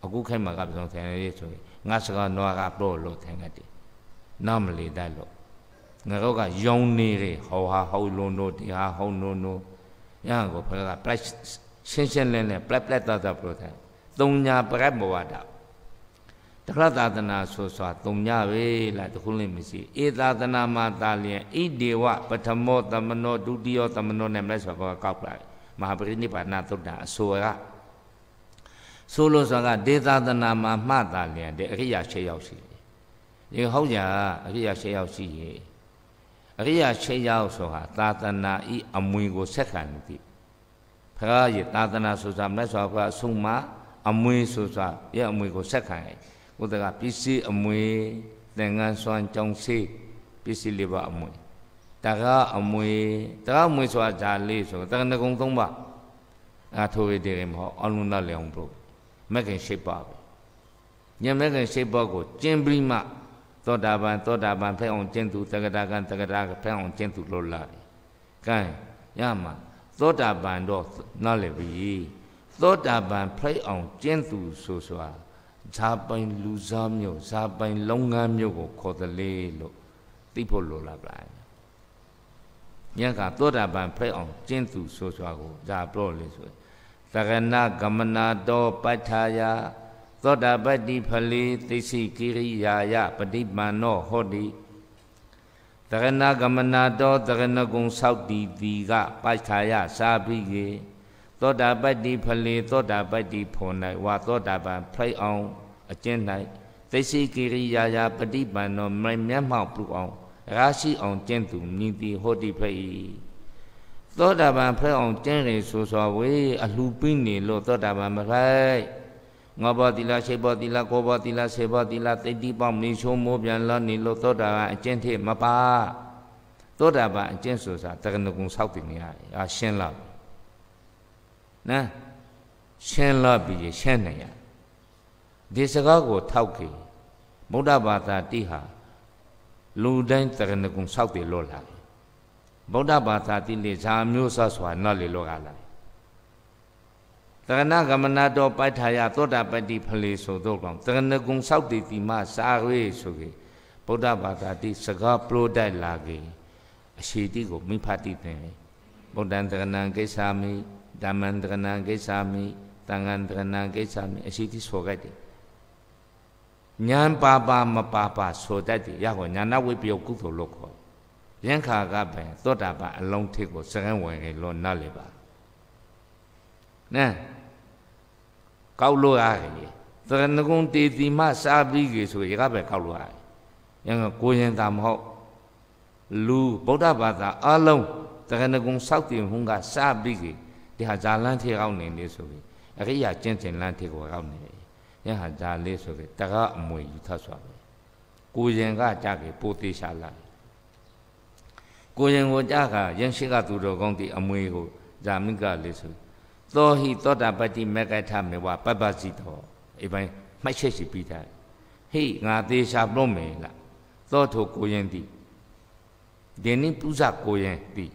အခုခိုက်မှာကပြောင်းဆိုင်ရေးဆိုရင်ငါစကားနွားကပြောလို့ထိုင်ကတည်းနားမလည်တတ်လို့ငါတို့ကယုံနေတယ်ဟောဟာဟောလုံးတို့ဒီဟာဟောလုံးတို့ရဟန်းကိုဖကပလက်ရှင်းရှင်းလင်းလင်းပလက်ပလက်သားသားပြောတယ်သုံးညာပရက်ဘဝတာတခရသာသနာဆိုစွာတုံညပဲလားတခုလည်းမရှိဧသာသနာမှာတာလျင်ဣဒေဝပထမောသမနောဒုတိယသမနောနဲ့မလဲဆိုတော့ကောက်ပါမဟာပရိနိဗ္ဗာန်သုတ္တအဆိုရဆိုလို့ဆိုတာကဒေသာသနာမှာမှတာလျင်တဲ့အရိယာ၈ယောက်ရှိတယ်ဒီဟုတ်ကြအရိယာ၈ယောက်ရှိရဲ့အရိယာ၈ယောက်ဆိုတာသာသနာဤအမွေကိုဆက်ခံသည်ဖရာရဲ့သာသနာဆိုတာမလဲဆိုတော့အဆုံးမအမွေဆိုတာရဲ့အမွေကိုဆက်ခံရဲ့ဘုဒ္ဓကပစ္စည်းအမွေသင်္ကန်းစွမ်းကြောင်းစေးပစ္စည်းလေးပါအမွေတကားအမွေတကားအမွေဆိုတာဇာလေးဆိုတက္ကနကုံသုံးပါအာထိုဝေတေမဟောအလုံးလောက်လျောင်ဘုမက္ခင်ရှိပါပဲညမက္ခင်ရှိပါကိုကျင်ပြီးမှ သောတာပန်သောတာပန်ဖဲအောင်ကျင့်သူတက္ကတာကံတက္ကတာကဖဲအောင်ကျင့်သူလို့လာတယ်။ကဲရမှာသောတာပန်တော့နားလည်ပြီ။သောတာပန်ဖဲအောင်ကျင့်သူဆိုဆိုတာဇာပိုင်လူစားမျိုးဇာပိုင် လုပ်ငန်းမျိုးကို ခေါ်တယ်လေလို့သိဖို့လိုလားဗျာညကသောတာပန်ဖဲ့အောင်ကျင့်သူဆိုစွာကိုဇာပြောလေဆိုသကနာဂမနာတောပဋ္ဌာယသောတာပတ္တိဖလေသိသိကိရိယာယပฏิပန္နောဟောတိသကနာဂမနာတော သကနကုံသောက်တီတီကပဋ္ဌာယစာပိကေသောတာပတ္တိဖလေသောတာပတ္တိဖွန်၌ဝါသောတာပန်ဖိုက်အောင်အကျင့်၌သိရှိကိရိယာယာပฏิပန်သောမမျက်မှောက်ပြုအောင်ရရှိအောင်ကျင့်သူမြည်သည်ဟောတိဖိုက်၏သောတာပန်ဖိုက်အောင်ကျင့်ရင်ဆိုဆိုဝေးအလှပိနေလို့သောတာပန်မဖိုက်ငောဘောတိလရှိဘောတိလကိုဘောတိလဆေဘောတိလသိတိပေါင်းမိချုံမိုးပြန်လောနေလို့သောတာပန်အကျင့်ထိမပါသောတာပန်အကျင့်ဆိုစာတက္ကနဂုံဆောက်တည်နေရတယ်အာရှင်းလားနော်ရှင်းလာပြီးရှင်းနိုင်ရဒီစကားကိုထောက်ခေဗုဒ္ဓဘာသာတိဟာလူတိုင်းတရဏဂုံဆောက်တယ်လို့လားဗုဒ္ဓဘာသာတိလေဇာမျိုးဆဆွာနော်လေလို့ကလားတရဏဂမနာတော်ပိုက်ထာယသောတာပတိဖလေဆိုတော့ကောင်တရဏဂုံဆောက်တည်တိမစာရွေးဆိုကေဗုဒ္ဓဘာသာတိစကားပလိုတိုက်လာကေအရှိတိကိုမိဖတ်တိတယ်ဗုဒ္ဓံတရဏံကိစ္ဆာမိဓမ္မန္တရဏကိစ္ဆာမိတန်ဃန္တရဏကိစ္ဆာမိအရှိတိဆိုခဲ့တယ်ဉာဏ်ပါပါမပါပါဆိုတတ်တယ်ရဟောဉာဏဝိပယကုသိုလ်လို့ခေါ်ယံခါကပင်သောတာပန်အလုံးထိကိုစကံဝင်ခဲ့လို့နားလေပါနဲကောက်လို့ရတယ်သရဏဂုံတေတိမစာပြီးကြီးဆိုရကပဲကောက်လို့ရတယ်ယံကိုရင်သာမဟုတ်လူဗုဒ္ဓဘာသာအလုံးသရဏဂုံစောက်တည်ဟုကစာပြီးကြီးဒီဟာဇာလန်းထေရောက်နေလေဆိုပြီးအရိယာကျင့်စဉ်လန်းထေကိုရောက်နေတယ်ယဟဇာလေးဆိုပြီးတကအမွေယူထဆွာပဲကိုရင်ကကြကေပိုသေးရှာလာကိုရင်ကိုကြကယင်ရှိကသူတော်ကောင်းဒီအမွေကိုဇာမိကလေးဆိုသောဟိသောတာပတိမေကထမေဝပပ္ပစီတော်အိပိုင်းမှတ်ချက်ရှိပြီးသားဟိငါသေးရှာပြုံးမယ်လားသောထိုကိုရင်ဒီဒီနေ့ပုဇကိုရင်ဒီ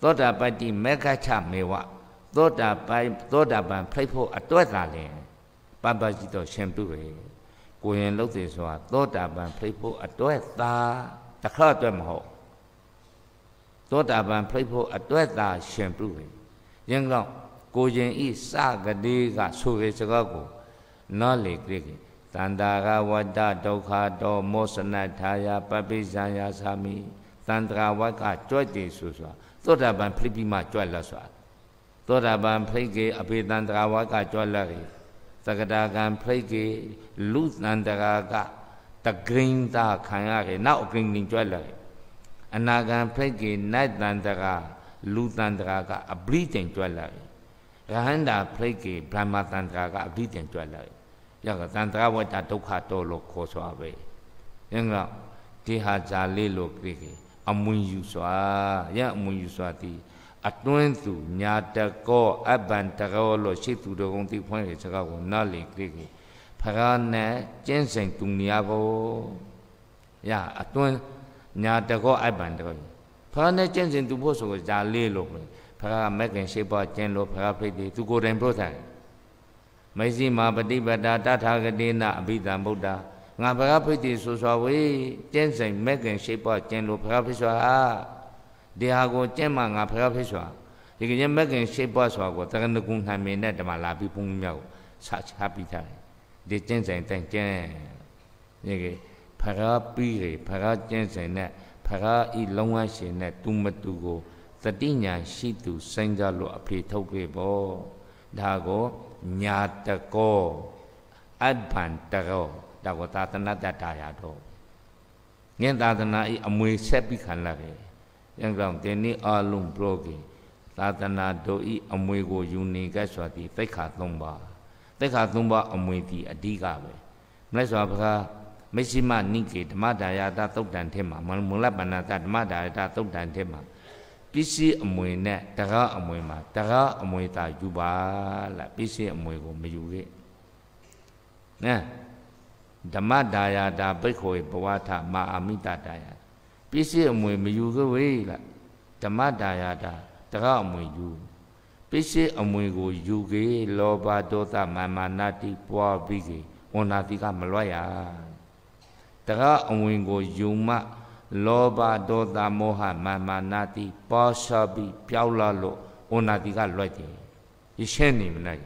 သောတာပတိမေကထမေဝသောတာပန်သောတာပန်ဖိတ်ဖို့အတွက်သာလေပပရှိတော်ရှင်ပြုရယ်ကိုရင်လုတ်တယ်ဆိုတာသောတာပန်ဖိတ်ဖို့အတွက်သာတခါအတွက်မဟုတ်သောတာပန်ဖိတ်ဖို့အတွက်သာရှင်ပြုရယ်ယင်းကြောင့်ကိုရင်ဤစကတိကဆိုရယ်စကားကိုနောလေကြည့်တန္တာကဝတ္တဒုက္ခတောမောစနထာယပပိဇံယာသမိတန္တရာဝကကြွက်တယ်ဆိုဆိုတာသောတာပန်ဖိတ်ပြီးမှကြွက်လာဆိုတာသောတာပန်ဖိကေအဘိတံတရာဝကကြွလရီသကတာကံဖိကေလူတန်တရာကတဂိင်္တာခံရခဲ့နောက်အဂိင်္ဂင်ကြွလရီအနာကံဖိကေနတ်တန်တရာလူတန်တရာကအပရိတန်ကြွလရီရဟန္တာဖိကေဗြဟ္မတန်တရာကအပရိတန်ကြွလရီရောက်ကတန်တရာဝတ္တဒုက္ခတောလို့ခေါ်ဆိုပဲရင်းကဒီဟာဇာလေးလို့ပြေကေအမွင်ယူစွာရအမွင်ယူစွာတီးအတွင်းသူညာတကောအပန်တကောလို့ရှိသူတော်ကုံတိဖွင့်ရစကားကိုနားလည်ကြည့်ကိုဖရာနဲ့ကျင်းစိန်သူညာဘောရာအတွင်းညာတကောအပန်တကောဖရာနဲ့ကျင်းစိန်သူဘောဆိုကြလေးလို့ဖရာမက်ကင်ရှိပါကျင်းလို့ဖရာဖိတ်တယ်သူကိုယ်တိုင်ပြုတ်တယ်မိစီမာပฏิပတာတထာဂတိနာအဘိဓမ္ဗုဒ္ဓငါဖရာဖိတ်တယ်ဆိုဆိုဝေးကျင်းစိန်မက်ကင်ရှိပါကျင်းလို့ဖရာဖိတ်ဆိုအားဒီဟာကိုကျင့်မှငါဖျောက်ဖြစ်စွာဒီကနေ့မက်ကင်ရှိပွားစွာကိုတက္ကနကုနှံမင်းနဲ့ဓမ္မလာပြီးဘုံမြောက်ဆာချပြီးသားဒီကျင့်ဆိုင်တိုင်းကျင့်ဒီကဖရာပြီးလေဖရာကျင့်ဆိုင်နဲ့ဖရာဤလုံဝရှင်နဲ့သူမသူကိုတတိညာရှိသူစိမ့်ကြလို့အဖေထုတ်ပေးပေါ့ဒါကိုညာတကောအဒ္ဗန်တကောဒါကိုသာသနာတတ္တာရတော့ငင်းသာသနာဤအမွေဆက်ပြီးခံလာတယ်ยังกล่าวเตนี่อาลุงโปรกิตาตนาโดอีอมวยကိုယူနေကဲ့စွာသည်သိက္ခာ၃ပါးသိက္ခာ၃ပါးအမွေသည်အဓိကပဲမြတ်စွာဘုရားမရှိမနိကေဓမ္မဒါယတာသုတ်တန်ထဲမှာမူလပဏ္ဏတဓမ္မဒါယတာသုတ်တန်ထဲမှာပစ္စည်းအမွေနဲ့တကားအမွေမှာတကားအမွေသာ ယူပါလားပစ္စည်းအမွေကိုမယူခဲ့နဲဓမ္မဒါယတာပိခောဘဝထမာအမိတဒါယပစ္စည်းအမွေမယူခဲ့ဝေးလားဓမ္မတာယာတာတကအမွေယူပစ္စည်းအမွေကို ယူခဲ့လောဘဒေါသမာမာနတိပွားပြီးကေဝန္နာတိကမလွတ်ရတကအမွေကိုယူမှလောဘဒေါသမောဟမာမာနတိပေါရှာပြီးပြောက်လာလို့ဝန္နာတိကလွတ်တယ်ရရှင်းနေမလား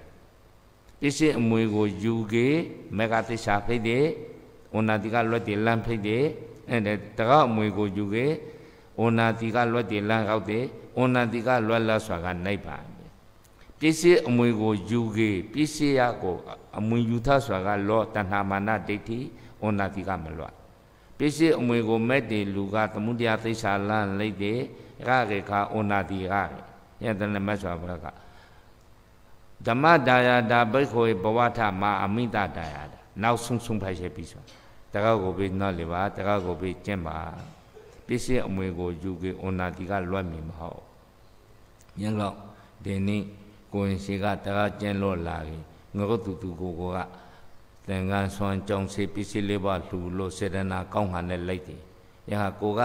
ပစ္စည်းအမွေကိုယူခဲ့မေဃသစ္စာဖိတ်တယ်ဝန္နာတိကလွတ်တယ်လမ်းဖိတ်တယ်အဲ့တကအမွေကိုယူခဲ့ဩနာတိကလွတ်တယ်လမ်းရောက်တယ်ဩနာတိကလွတ်လပ်စွာကနိုင်ပါပစ္စည်းအမွေကိုယူခဲ့ပစ္စည်းရကိုအမွေယူသစွာက လောတဏှာမာနဒိဋ္ဌိဩနာတိကမလွတ်ပစ္စည်းအမွေကိုမဲ့တယ်လူကသမှုတရားသိစ္စာလမ်းလိုက်တယ်ရကေခာဩနာတိရယတနမတ်စွာဘုရားကဓမ္မဒါယတာဘိက္ခေဘဝထမအမိတဒါယတာနောက်ဆုံးဆုံးဖိုက်ရဲ့ပြီးဆိုတာတကောက်ကိုပြီးနောက်လေပါတကောက်ကိုပြီးကျင့်ပါပစ္စည်းအမွေကိုယူကေအွန်နာတီကလွတ်မီမဟုတ်ညလောက်ဒီနေ့ကိုရင်ရှိကတကားကျင်းလို့လာပြီငရုတ်တူတူကိုကိုကသင်္ကန်းဆွမ်းကြောင်းစီပစ္စည်းလေးပါလှူလို့စေတနာကောင်းဟန်နဲ့လိုက်တယ်ယဟကိုက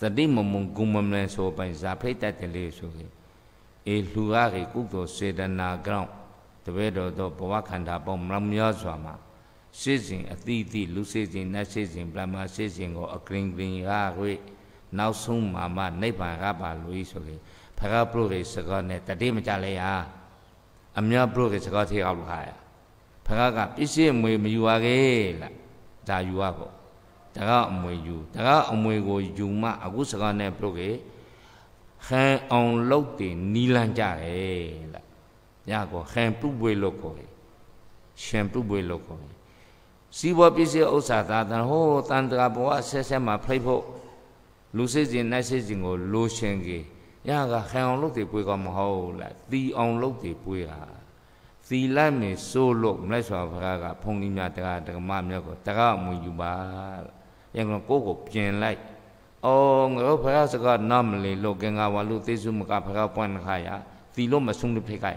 သတိမမုံကုမမလဲဆိုပိုင်ဇာဖိတ်တတ်တယ်လေဆိုရင်အေလှူရကေကုသိုလ်စေတနာကောင်းတပည့်တော်တို့ဘဝခန္ဓာပေါင်းမြောစွာမှာရှေ့စဉ်အတိအသည့်လူရှေ့စဉ်နတ်ရှေ့စဉ်ဗြဟ္မာရှေ့စဉ်ကိုအကရင်ကရင်ရာခွေနောက်ဆုံးမှာမှနိဗ္ဗာန်ရပါလို့ဤဆိုရင်ဖရာပရိုရေစကောနဲ့တတိမကြလဲရအမြတ်ပရိုရေစကောသေးအောင်လာရဖရာကပစ္စည်းအမွေမယူပါခဲ့လားဒါယူရပေါ့ဒါကအမွေယူဒါကအမွေကိုယူမှအခုစကောနဲ့ပရိုရေဟန်အောင်လုပ်တယ်နီလန်းကြတယ်လားညကောဟန်ပုပွေလို့ခေါ်တယ်ရှင်ပုပွေလို့ခေါ်တယ်စီးပွားပစ္စည်းဥစ္စာသာတန်ဟိုတန်တရာဘဝဆက်ဆက်မှာဖိတ်ဖို့လူစိတ်စဉ်နိုင်စိတ်စဉ်ကိုလိုရှင်ကြီးညကခံအောင်လုပ်တယ်ပွေးကောမဟုတ်လားတီအောင်လုပ်တယ်ပွေးဟာသီလနဲ့စိုးလို့မလိုက်စွာဘုရားကဖုန်ကြီးများတရားဓမ္မမြတ်ကိုတရားမူယူပါရန်ကုန်ကိုကိုပြင်လိုက်အော်ငါတို့ဘုရားစကားနားမလည်လို့ကင်္ဂါဝါလူသေစုမကဘုရားပွင့်ခါရသီလို့မဆုံးတဲ့ဖိတ်ခါရ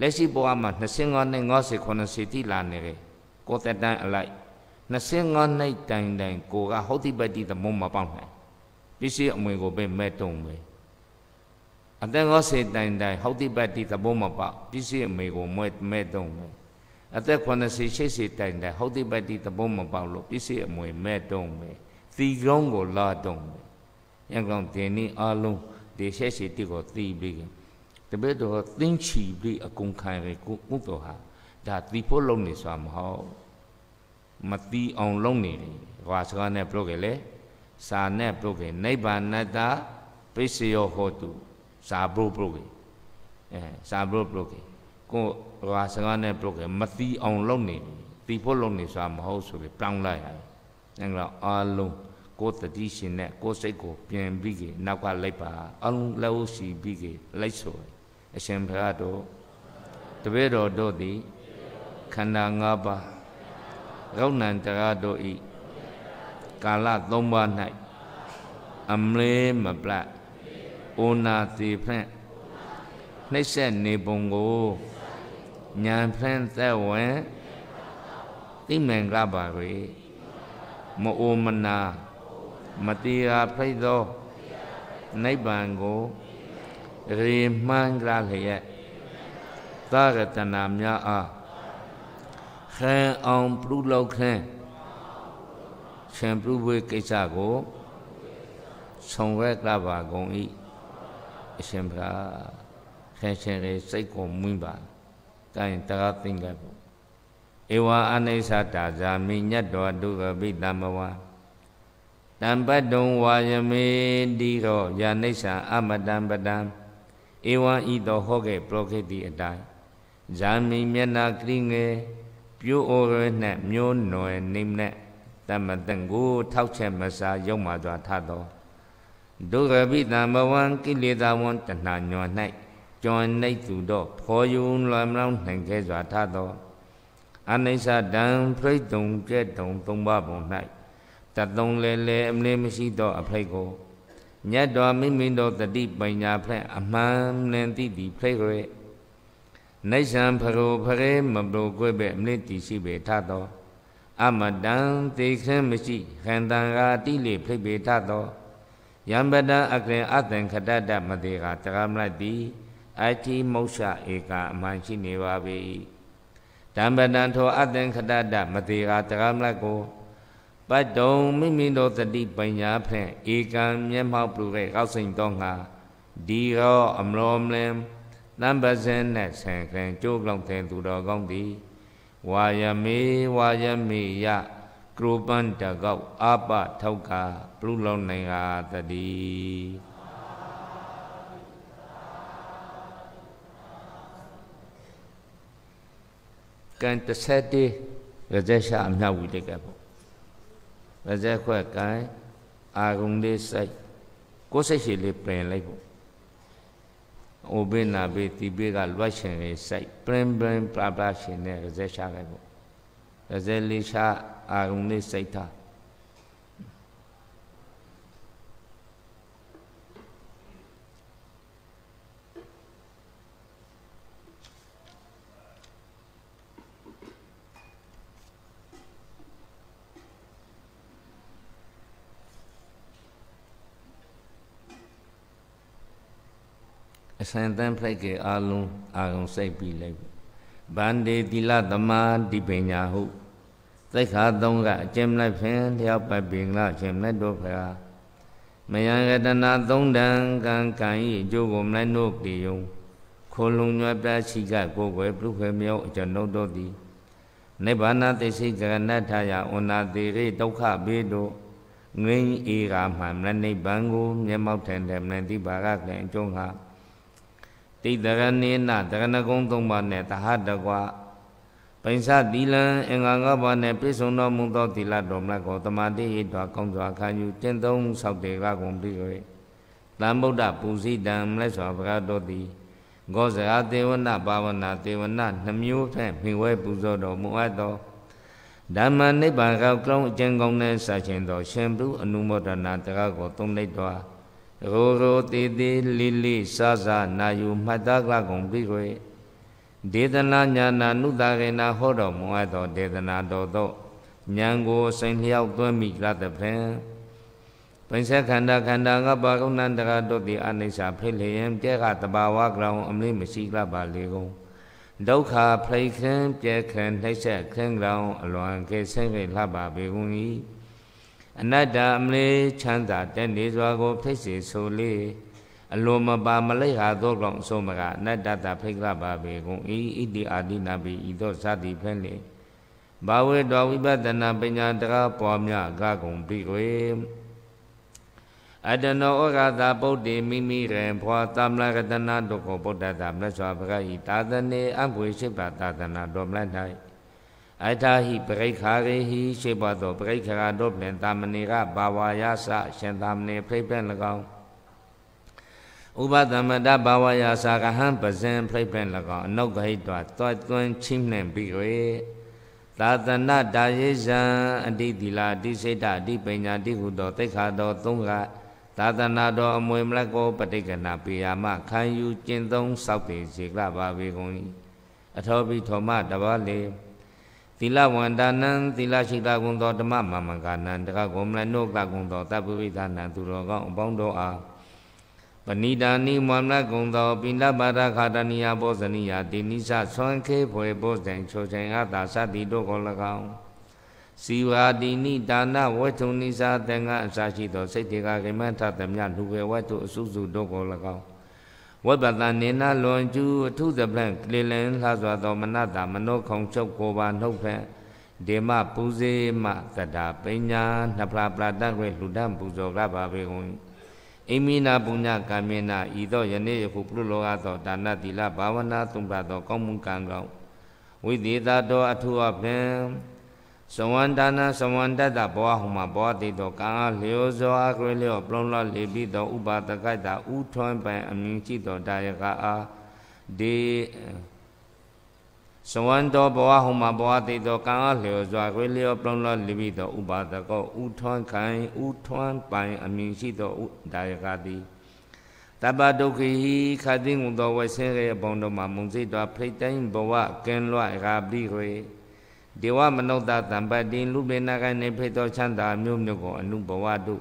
လက်ရှိဘဝမှာ25နဲ့90 90တိလာနေတယ်ကိုသက်တမ်းအလိုက်25နှစ်တိုင်တိုင်ကိုကဟောတိပတိသမုံမပေါက်နိုင်ပစ္စည်းအမွေကိုပဲမဲ့တုံပဲအသက်90တိုင်တိုင်ဟောတိပတိသမုံမပေါက်ပစ္စည်းအမွေကိုမွဲမဲ့တုံပဲအသက်80 80တိုင်တိုင်ဟောတိပတိသမုံမပေါက်လို့ပစ္စည်းအမွေမဲ့တုံပဲသီကုံးကိုလာတုံပဲအင်ကောင်တင်နီအလုံးဒီရှက်ရှိတိကိုသီပြီးတပည့်တော်သင်ချီပြီးအကုန်ခံရကိုဥပ္ပတော်ဟာဒါတီဖို့လုံနေစွာမဟုတ်မတီအောင်လုံနေတယ်ဟောစကားနဲ့ပြောကြလေစာနဲ့ပြောကြနိဗ္ဗာန်တပိစယောဟောတုစာဘုပြောကြအဲစာဘုပြောကြကိုဟောစကားနဲ့ပြောကြမတီအောင်လုံနေတယ်တီဖို့လုံနေစွာမဟုတ်ဆိုပြီးပြောင်းလိုက်ရတယ်အဲ့တော့အလုံးကိုတတိရှင်နဲ့ကိုစိတ်ကိုပြင်ပြီးကနောက်ကလိုက်ပါအလုံးလက်ဝှစီပြီးကလိုက်ဆိုအရှင်ဘုရားတို့တပည့်တော်တို့သည်ခန္ဓာ၅ပါးရောဏံတရားတို့ဤကာလ၃ပါး၌အမလဲမပလအိုနာစီဖန့်နှိမ့်ဆက်နေပုံကိုဉာဏ်ဖန့်သက်ဝင်သိမှန်ကပါ၍မအိုမနာမတရားဖိတ်သောနိဗ္ဗာန်ကိုရေမှန်းကြလျက်သာရတနာများအားခဲအောင်ပြုလုပ်ခြင်းရှင်ပြုပွေးကိစ္စကိုဆောင်ရွက်ကပါကုန်၏အရှင်ဘုရားခဲရှင်ရဲ့စိတ်ကိုမွင်းပါကဲတရားသိင်ကြပါဧဝံအနိစ္စတာဇာမိညတ်တော်ဒုက္ခပိတမဝါတံပတုံဝါယမေတိရောယာနိစ္စအမတံပတံဧဝံဤတော်ဟောကဲ့ပရောခိတိအတိုင်းဇာမိမျက်နာကရိငယ်ပြိုးအိုရနဲ့မျိုးနွယ်နိမ့်နဲ့တမတန်ကိုထောက်ချက်မစားရုံမှစွာထသောဒုရပိတံဘဝံကိလေသာဝံတဏှာညွန်၌ကျွန်နှိတ်သူတော့ဖောယုံလွန်လောင်းနိုင်ခဲ့စွာထသောအနိစ္စတံပြိတုံကြက်တုံသုံးပါးပုံ၌တသုံးလဲလဲအမလေးမရှိသော အဖိတ်ကိုညတ်တော်မိမိတို့တတိပညာဖက်အမှန်နှင့်တိတိဖိတ်ရွယ်နိစ္စံဖရုဖရေမပလိုကွဲ့ပဲအမလတိရှိပေထသောအမတံတေခင်းမရှိခန္တံဃာတိလေဖိပေထသောယံပတံအကရင်အသင်္ခတတမတေကတကမလတိအတိမုတ်္ဆဧကအမှန်ရှိနေပါ၏တံပတံထောအသင်္ခတတမတေကတကမလကိုပတ္တုံမိမိတို့တတိပညာဖြင့်ဧကံမျက်မှောက်ပြုခဲ့ကောက်စိန်သောငါဒီရောအမလောမလင်တမ္ပဇင်းနဲ့ဆင်ခင်ကျိုးလောင်တဲ့သူတော်ကောင်းသည်ဝါယမေဝါယမေယကရုပန္တကောက်အပထောက်ကပြုလုံနိုင်ဟာတတိကံတဆက်တေရဇက်ရှာအမြောက်ဝီတက်ကပေါ့ရဇက်ခွက်ကံအာဂုံလေးစိုက်ကိုယ်စိတ်ရှိလေးပြင်လိုက်ပေါ့အိုဘေးနာဘေးတီဘေးကလွတ်ရှင်ရေးစိုက်ပရင်ပရင်ပပရှင်နဲ့ရဇဲရှာခဲ့ပေါ့ရဇဲလေးရှာအာရုံလေးစိုက်ထားအစံတန်းဖိုက်ကေအာလုံးအာကုံစိုက်ပြီးလိုက်ဗန္ဒေတိလသမာဓိပညာဟု သိခာသုံးကအကျဉ်းလိုက်ဖင်လျောက်ပတ်ပင်လာခြင်းမဲ့တို့ဖရာမယံကတနာသုံးတံကံကံဤအကျိုးကိုမလိုက်နို့တေယုံခိုလုံညွတ်ပြရှိကကိုယ်ွယ်ပြုခွေမြောအကျွန်ုပ်တို့သည်နိဗ္ဗာန်သိစိတ်ကနထာယဝနာတိရိဒုက္ခဘေးတို့ငင်းဧကမှန်မနိဗ္ဗာန်ကိုမျက်မှောက်ထင်တယ်မနိတိဘာကလည်းအကျုံးဟာတိတရဏေနတရဏဂုံသုံးပါးနဲ့တဟတကွာပိဉ္စသီလံအင်္ဂါငါးပါးနဲ့ပြည့်စုံတော်မူသောသီလတော်မြတ်ကိုတမတိဟိတောကောင်းစွာခံယူကျင့်သုံးဆောက်တည်ကကုန်ပြီ၍သံဗုဒ္ဓပူဇိတံမလဲစွာဘဂတော်သည်ဂောဇရာသေဝနာဘာဝနာ သေဝနာနှမျိုးဖြင့်မိဝဲပူဇော်တော်မူအပ်သောဓမ္မနိဗ္ဗာန်ကောင်းအကျဉ်းကောင်းနဲ့ဆာရှင်သောရှင်ဘုအနုမောဒနာတရားကိုသုံးလိုက်တော်ရိုးရိုးတည်တည်လိလိစစနာယူမှတ်သားကကုန်ပြီးွယ်ဒေသနာညာနာနုတာကေနာဟောတော်မူအပ်သောဒေသနာတော်သောဉာဏ်ကိုစိန်လျောက်သွင်းမိကြသဖြင့်ပိဉ္စခန္ဓာခန္ဓာငါပါကုဏ္ဏတကတို့တိအနိစ္စဖိလျင်ပြဲကတဘာဝကောင်အမလေးမရှိကြပါလေကုန်ဒုက္ခဖိခင်းပြဲခင်းနှိမ့်ဆက်ခင်းကောင်အလွန်ကေဆင်းခဲ့လှပါပေကုန်၏အနတ္တအမလေးချမ်းသာတက်နေစွာကိုဖိတ်စေဆိုလေအလိုမပါမလိဟာသောကောင်အဆုံးမကအနတ္တတဖိတ်ကပါပေကုန်ဤဣတိအာတိနာပိဤသောသတိဖဲလေဘာဝေတော်ဝိပဿနာပညာတရားပွားများကကုန်ပြီွယ်အတနောဩဃာသာပုတ်တိမိမိရင်ဖွာသမလကတနာတို့ကိုဗုဒ္ဓသာမြတ်စွာဘုရားဤသာသနေအံ့ဖွေရှိပါသာသနာတော်မလ၌အထာဟိပရိခာရေဟိရှိပါသောပရိခရာတို့ဖြင့်တာမဏေကဘာဝါယသရှင်တာမဏေဖိပင့်၎င်းဥပသမတဘာဝယာစာကဟံပဇင်ဖိပင့်၎င်းအနုဂဟိတသွားသွင်းချင်းနှင့်ပြီး၍သာသနာတယေဇံအတိတိလာအတိစိတ်အတိပညာတိဟုသောသိခါသောသုံးကသာသနာတော်အမွေမလက်ကိုပဋိက္ခဏပေယာမခံယူကျင့်သုံးစောက်တည်စေကြပါပေကုန်၏အထောပိထောမတဘာလေသီလဝန္တနံသီလရှိတာကုန်သောဓမ္မမမကနံတကကုံမလနုကကုံသောတပ္ပိသနံသူတော်ကောင်းအပေါင်းတို့အားပဏိဒာနိမမလကုံသောပိလပါဒခာတနိယဘောဇနိယတိနိသဆွမ်းခေဖွယ်ဘောဇံချိုချိန်အတာသတိတို့ကို၎င်းစီဝာတိနိဒါနဝေထုံနိသာသင်္ဃအစာရှိသော စိတ်တေကဂိမန္ထသမြလူဝေဝတ္ထုအစုစုတို့ကို၎င်းဝတ္ပတနေနာလွန်ကျူအထုသပံကလေလင်လှစွာသော မနတာမနောခုံချုပ်ကိုပါနှုတ်ဖက်ဒေမပူဇေမတတာပညာနှစ်ဖလားပလာတတ်ွယ်လှူဒန်းပူဇော်ကပါပေကုန်အိမိနာပုညကာမေနာဤသောယနေ့ယခုပြုလောကသောဒါနသီလဘာဝနာသုံးပါသောကောင်းမှုကံကောင်းဝိသေသတော်အထုအဖင်ဇဝန္တနာဇဝန္တတဘောဟုမှာဘောတိတောကာလျောဇောအကရလျောပလုံလလေပိတောဥပါတကတာဥထွန်းပိုင်အမြင်ကြည့်တော်တာယကအာဒီဇဝန္တောဘောဟုမှာဘောတိတောကာလျောဇောအကရလျောပလုံလလေပိတောဥပါတကောဥထွန်းခိုင်ဥထွန်းပိုင်အမြင်ရှိတော်တာယကတိတပ္ပဒုက္ခိခတိငုသောဝဆေရေဘုံတော်မှာမုံစိတ်တော်ဖိတ်တိုင်းဘဝကင်းလွတ်ရာပိခွေဒေဝမနုဿတံပတိလူပိနာကနေဖိတောချမ်းသာမျိုးမျိုးကိုအနုဘဝတု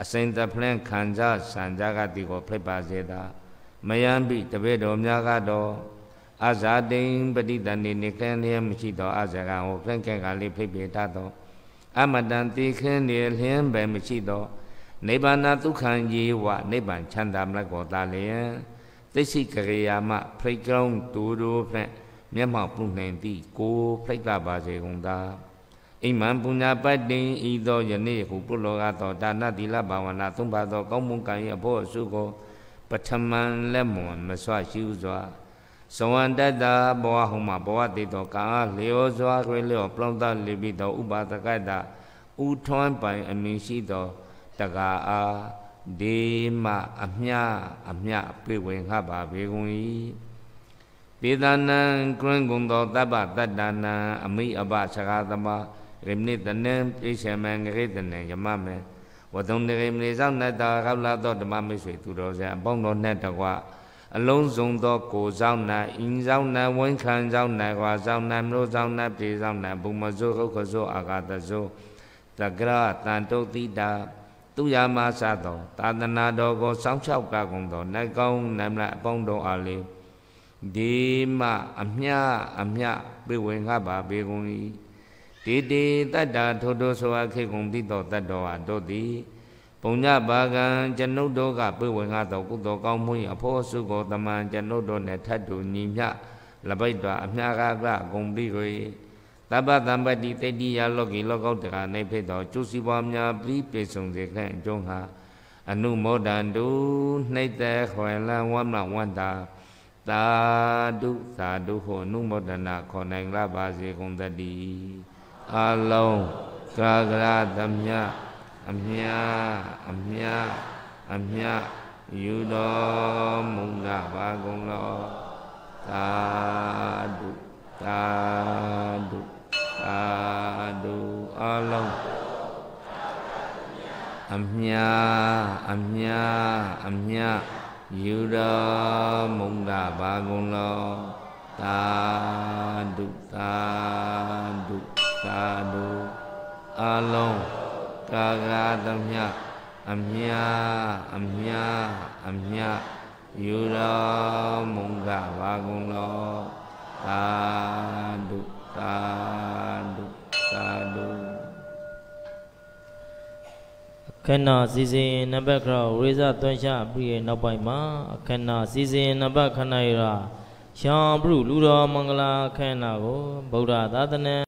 အစိမ့်သဖလင်းခံစားစံကြကတိကိုဖိပါစေတာမယံပိတပည့်တော်များကတော့အဇာတိန်ပฏิတန်နေနေကံလျက်မရှိတော့အဇကံကိုကန့်ကန့်ကလေးဖိပိတတော့အမတန်တိခင်းနေလျင်ပဲမရှိတော့နိဗ္ဗာန်ဒုက္ခံယေဝနိဗ္ဗာန်ချမ်းသာမလကောတာလျင်သိရှိကရေယာမဖိတ်ကောင်းတူတူဖြင့်မျက်မှောက်ပြုနိုင်သည့်ကိုပြိတ္တပါစေကုန်သာအိမံပုညပတ္တိဤသောယနေ့ဟုပုလောကသောဒါနသီလဘာဝနာ သုံးပါသောကောင်းမှုကံ၏အဖို့အစုကိုပထမံလက်မွန်မဆွရှိဥစွာဇဝန္တတဘဝဟုမှာဘဝတိသော ကာလျောစွာခွေလျောပလောင်တလိပိသောဥပါဒကတဥထွန်းပိုင်အမည်ရှိသောတကာအားဒေမအမြအမြပြေဝင်ခပါဘေကုန်၏ဒေသနံကွင်းကုံသောတပ္ပတတ္တနာ အမိအပစကားသမရမနိတနံပြေရှမံငရိတနံယမမေဝတုံနေရမနိသောနတ္တာကောက်လာသောဓမ္မမိတ်ဆွေသူတော်စံအပေါင်းတော်နဲ့တကွာအလုံးစုံသောကိုဆောင်နာအင်းဆောင်နာဝင်းခံဆောင်နာကွာဆောင်နာမျိုးဆောင်နာပြေဆောင်နာဘုံမဇုဥက္ခဇုအာဂတဇုသကရတန်တုတ်တိတာသူရမသသောသာသနာတော်ကိုစောင့်ရှောက်ကားကုန်သောနတ်ကောင်းနမလအပေါင်းတော်အားလေးဒေမအမြအမြပြေဝင်ငါပါဘေကုန်၏ဒေတေတတ္တာထိုထိုဆိုအခေကုန်ပြီးသောတတ္တောဟာတို့သည်ပုံညပါကံကျွန်ုပ်တို့ကပြေဝင်ငါသောကုသိုလ်ကောင်းမှု၏အဖို့စုကိုတမန်ကျွန်ုပ်တို့နှင့်ထပ်တူညီမျှလပိတ်တော်အမြကာကဂုံပြီးကို၏တပ္ပတံပတိတတိယလောကီလောကောတရာ၌ဖြစ်သောကျုစီပွားများပြီးပြေဆုံးစေခြင်းအကျုံးဟာအနုမောဒံတုနှိတ်သက်ခွယ်လံဝမ်းမဝန္တာသာဓုသာဓုဟုအနုမောဒနာခေါ်နိုင်လားပါစေကုန်သတည်းအလုံးကရာကရာသမျှအမြအမြအမြယူတော်မူလာပါကုန်လောသာဓုသာဓုသာဓုအလုံးအမြအမြအမြ diệu đa mộng đà ba con lo ta đục ta đục ta đu a long ca ga tam nha am nha am nha am nha diệu đa mộng đà ba con lo ta đục ta ခန္ဓာစီစဉ်နံပါတ်ခရဝိဇသွန်ရှာပြည့်ရဲ့နောက်ပိုင်းမှာအခန္ဓာစီစဉ်နံပါတ်ခန္ဓာရရာရှောင်းပြုလူတော်မင်္ဂလာခန္ဓာကိုဗုဒ္ဓသာသနာ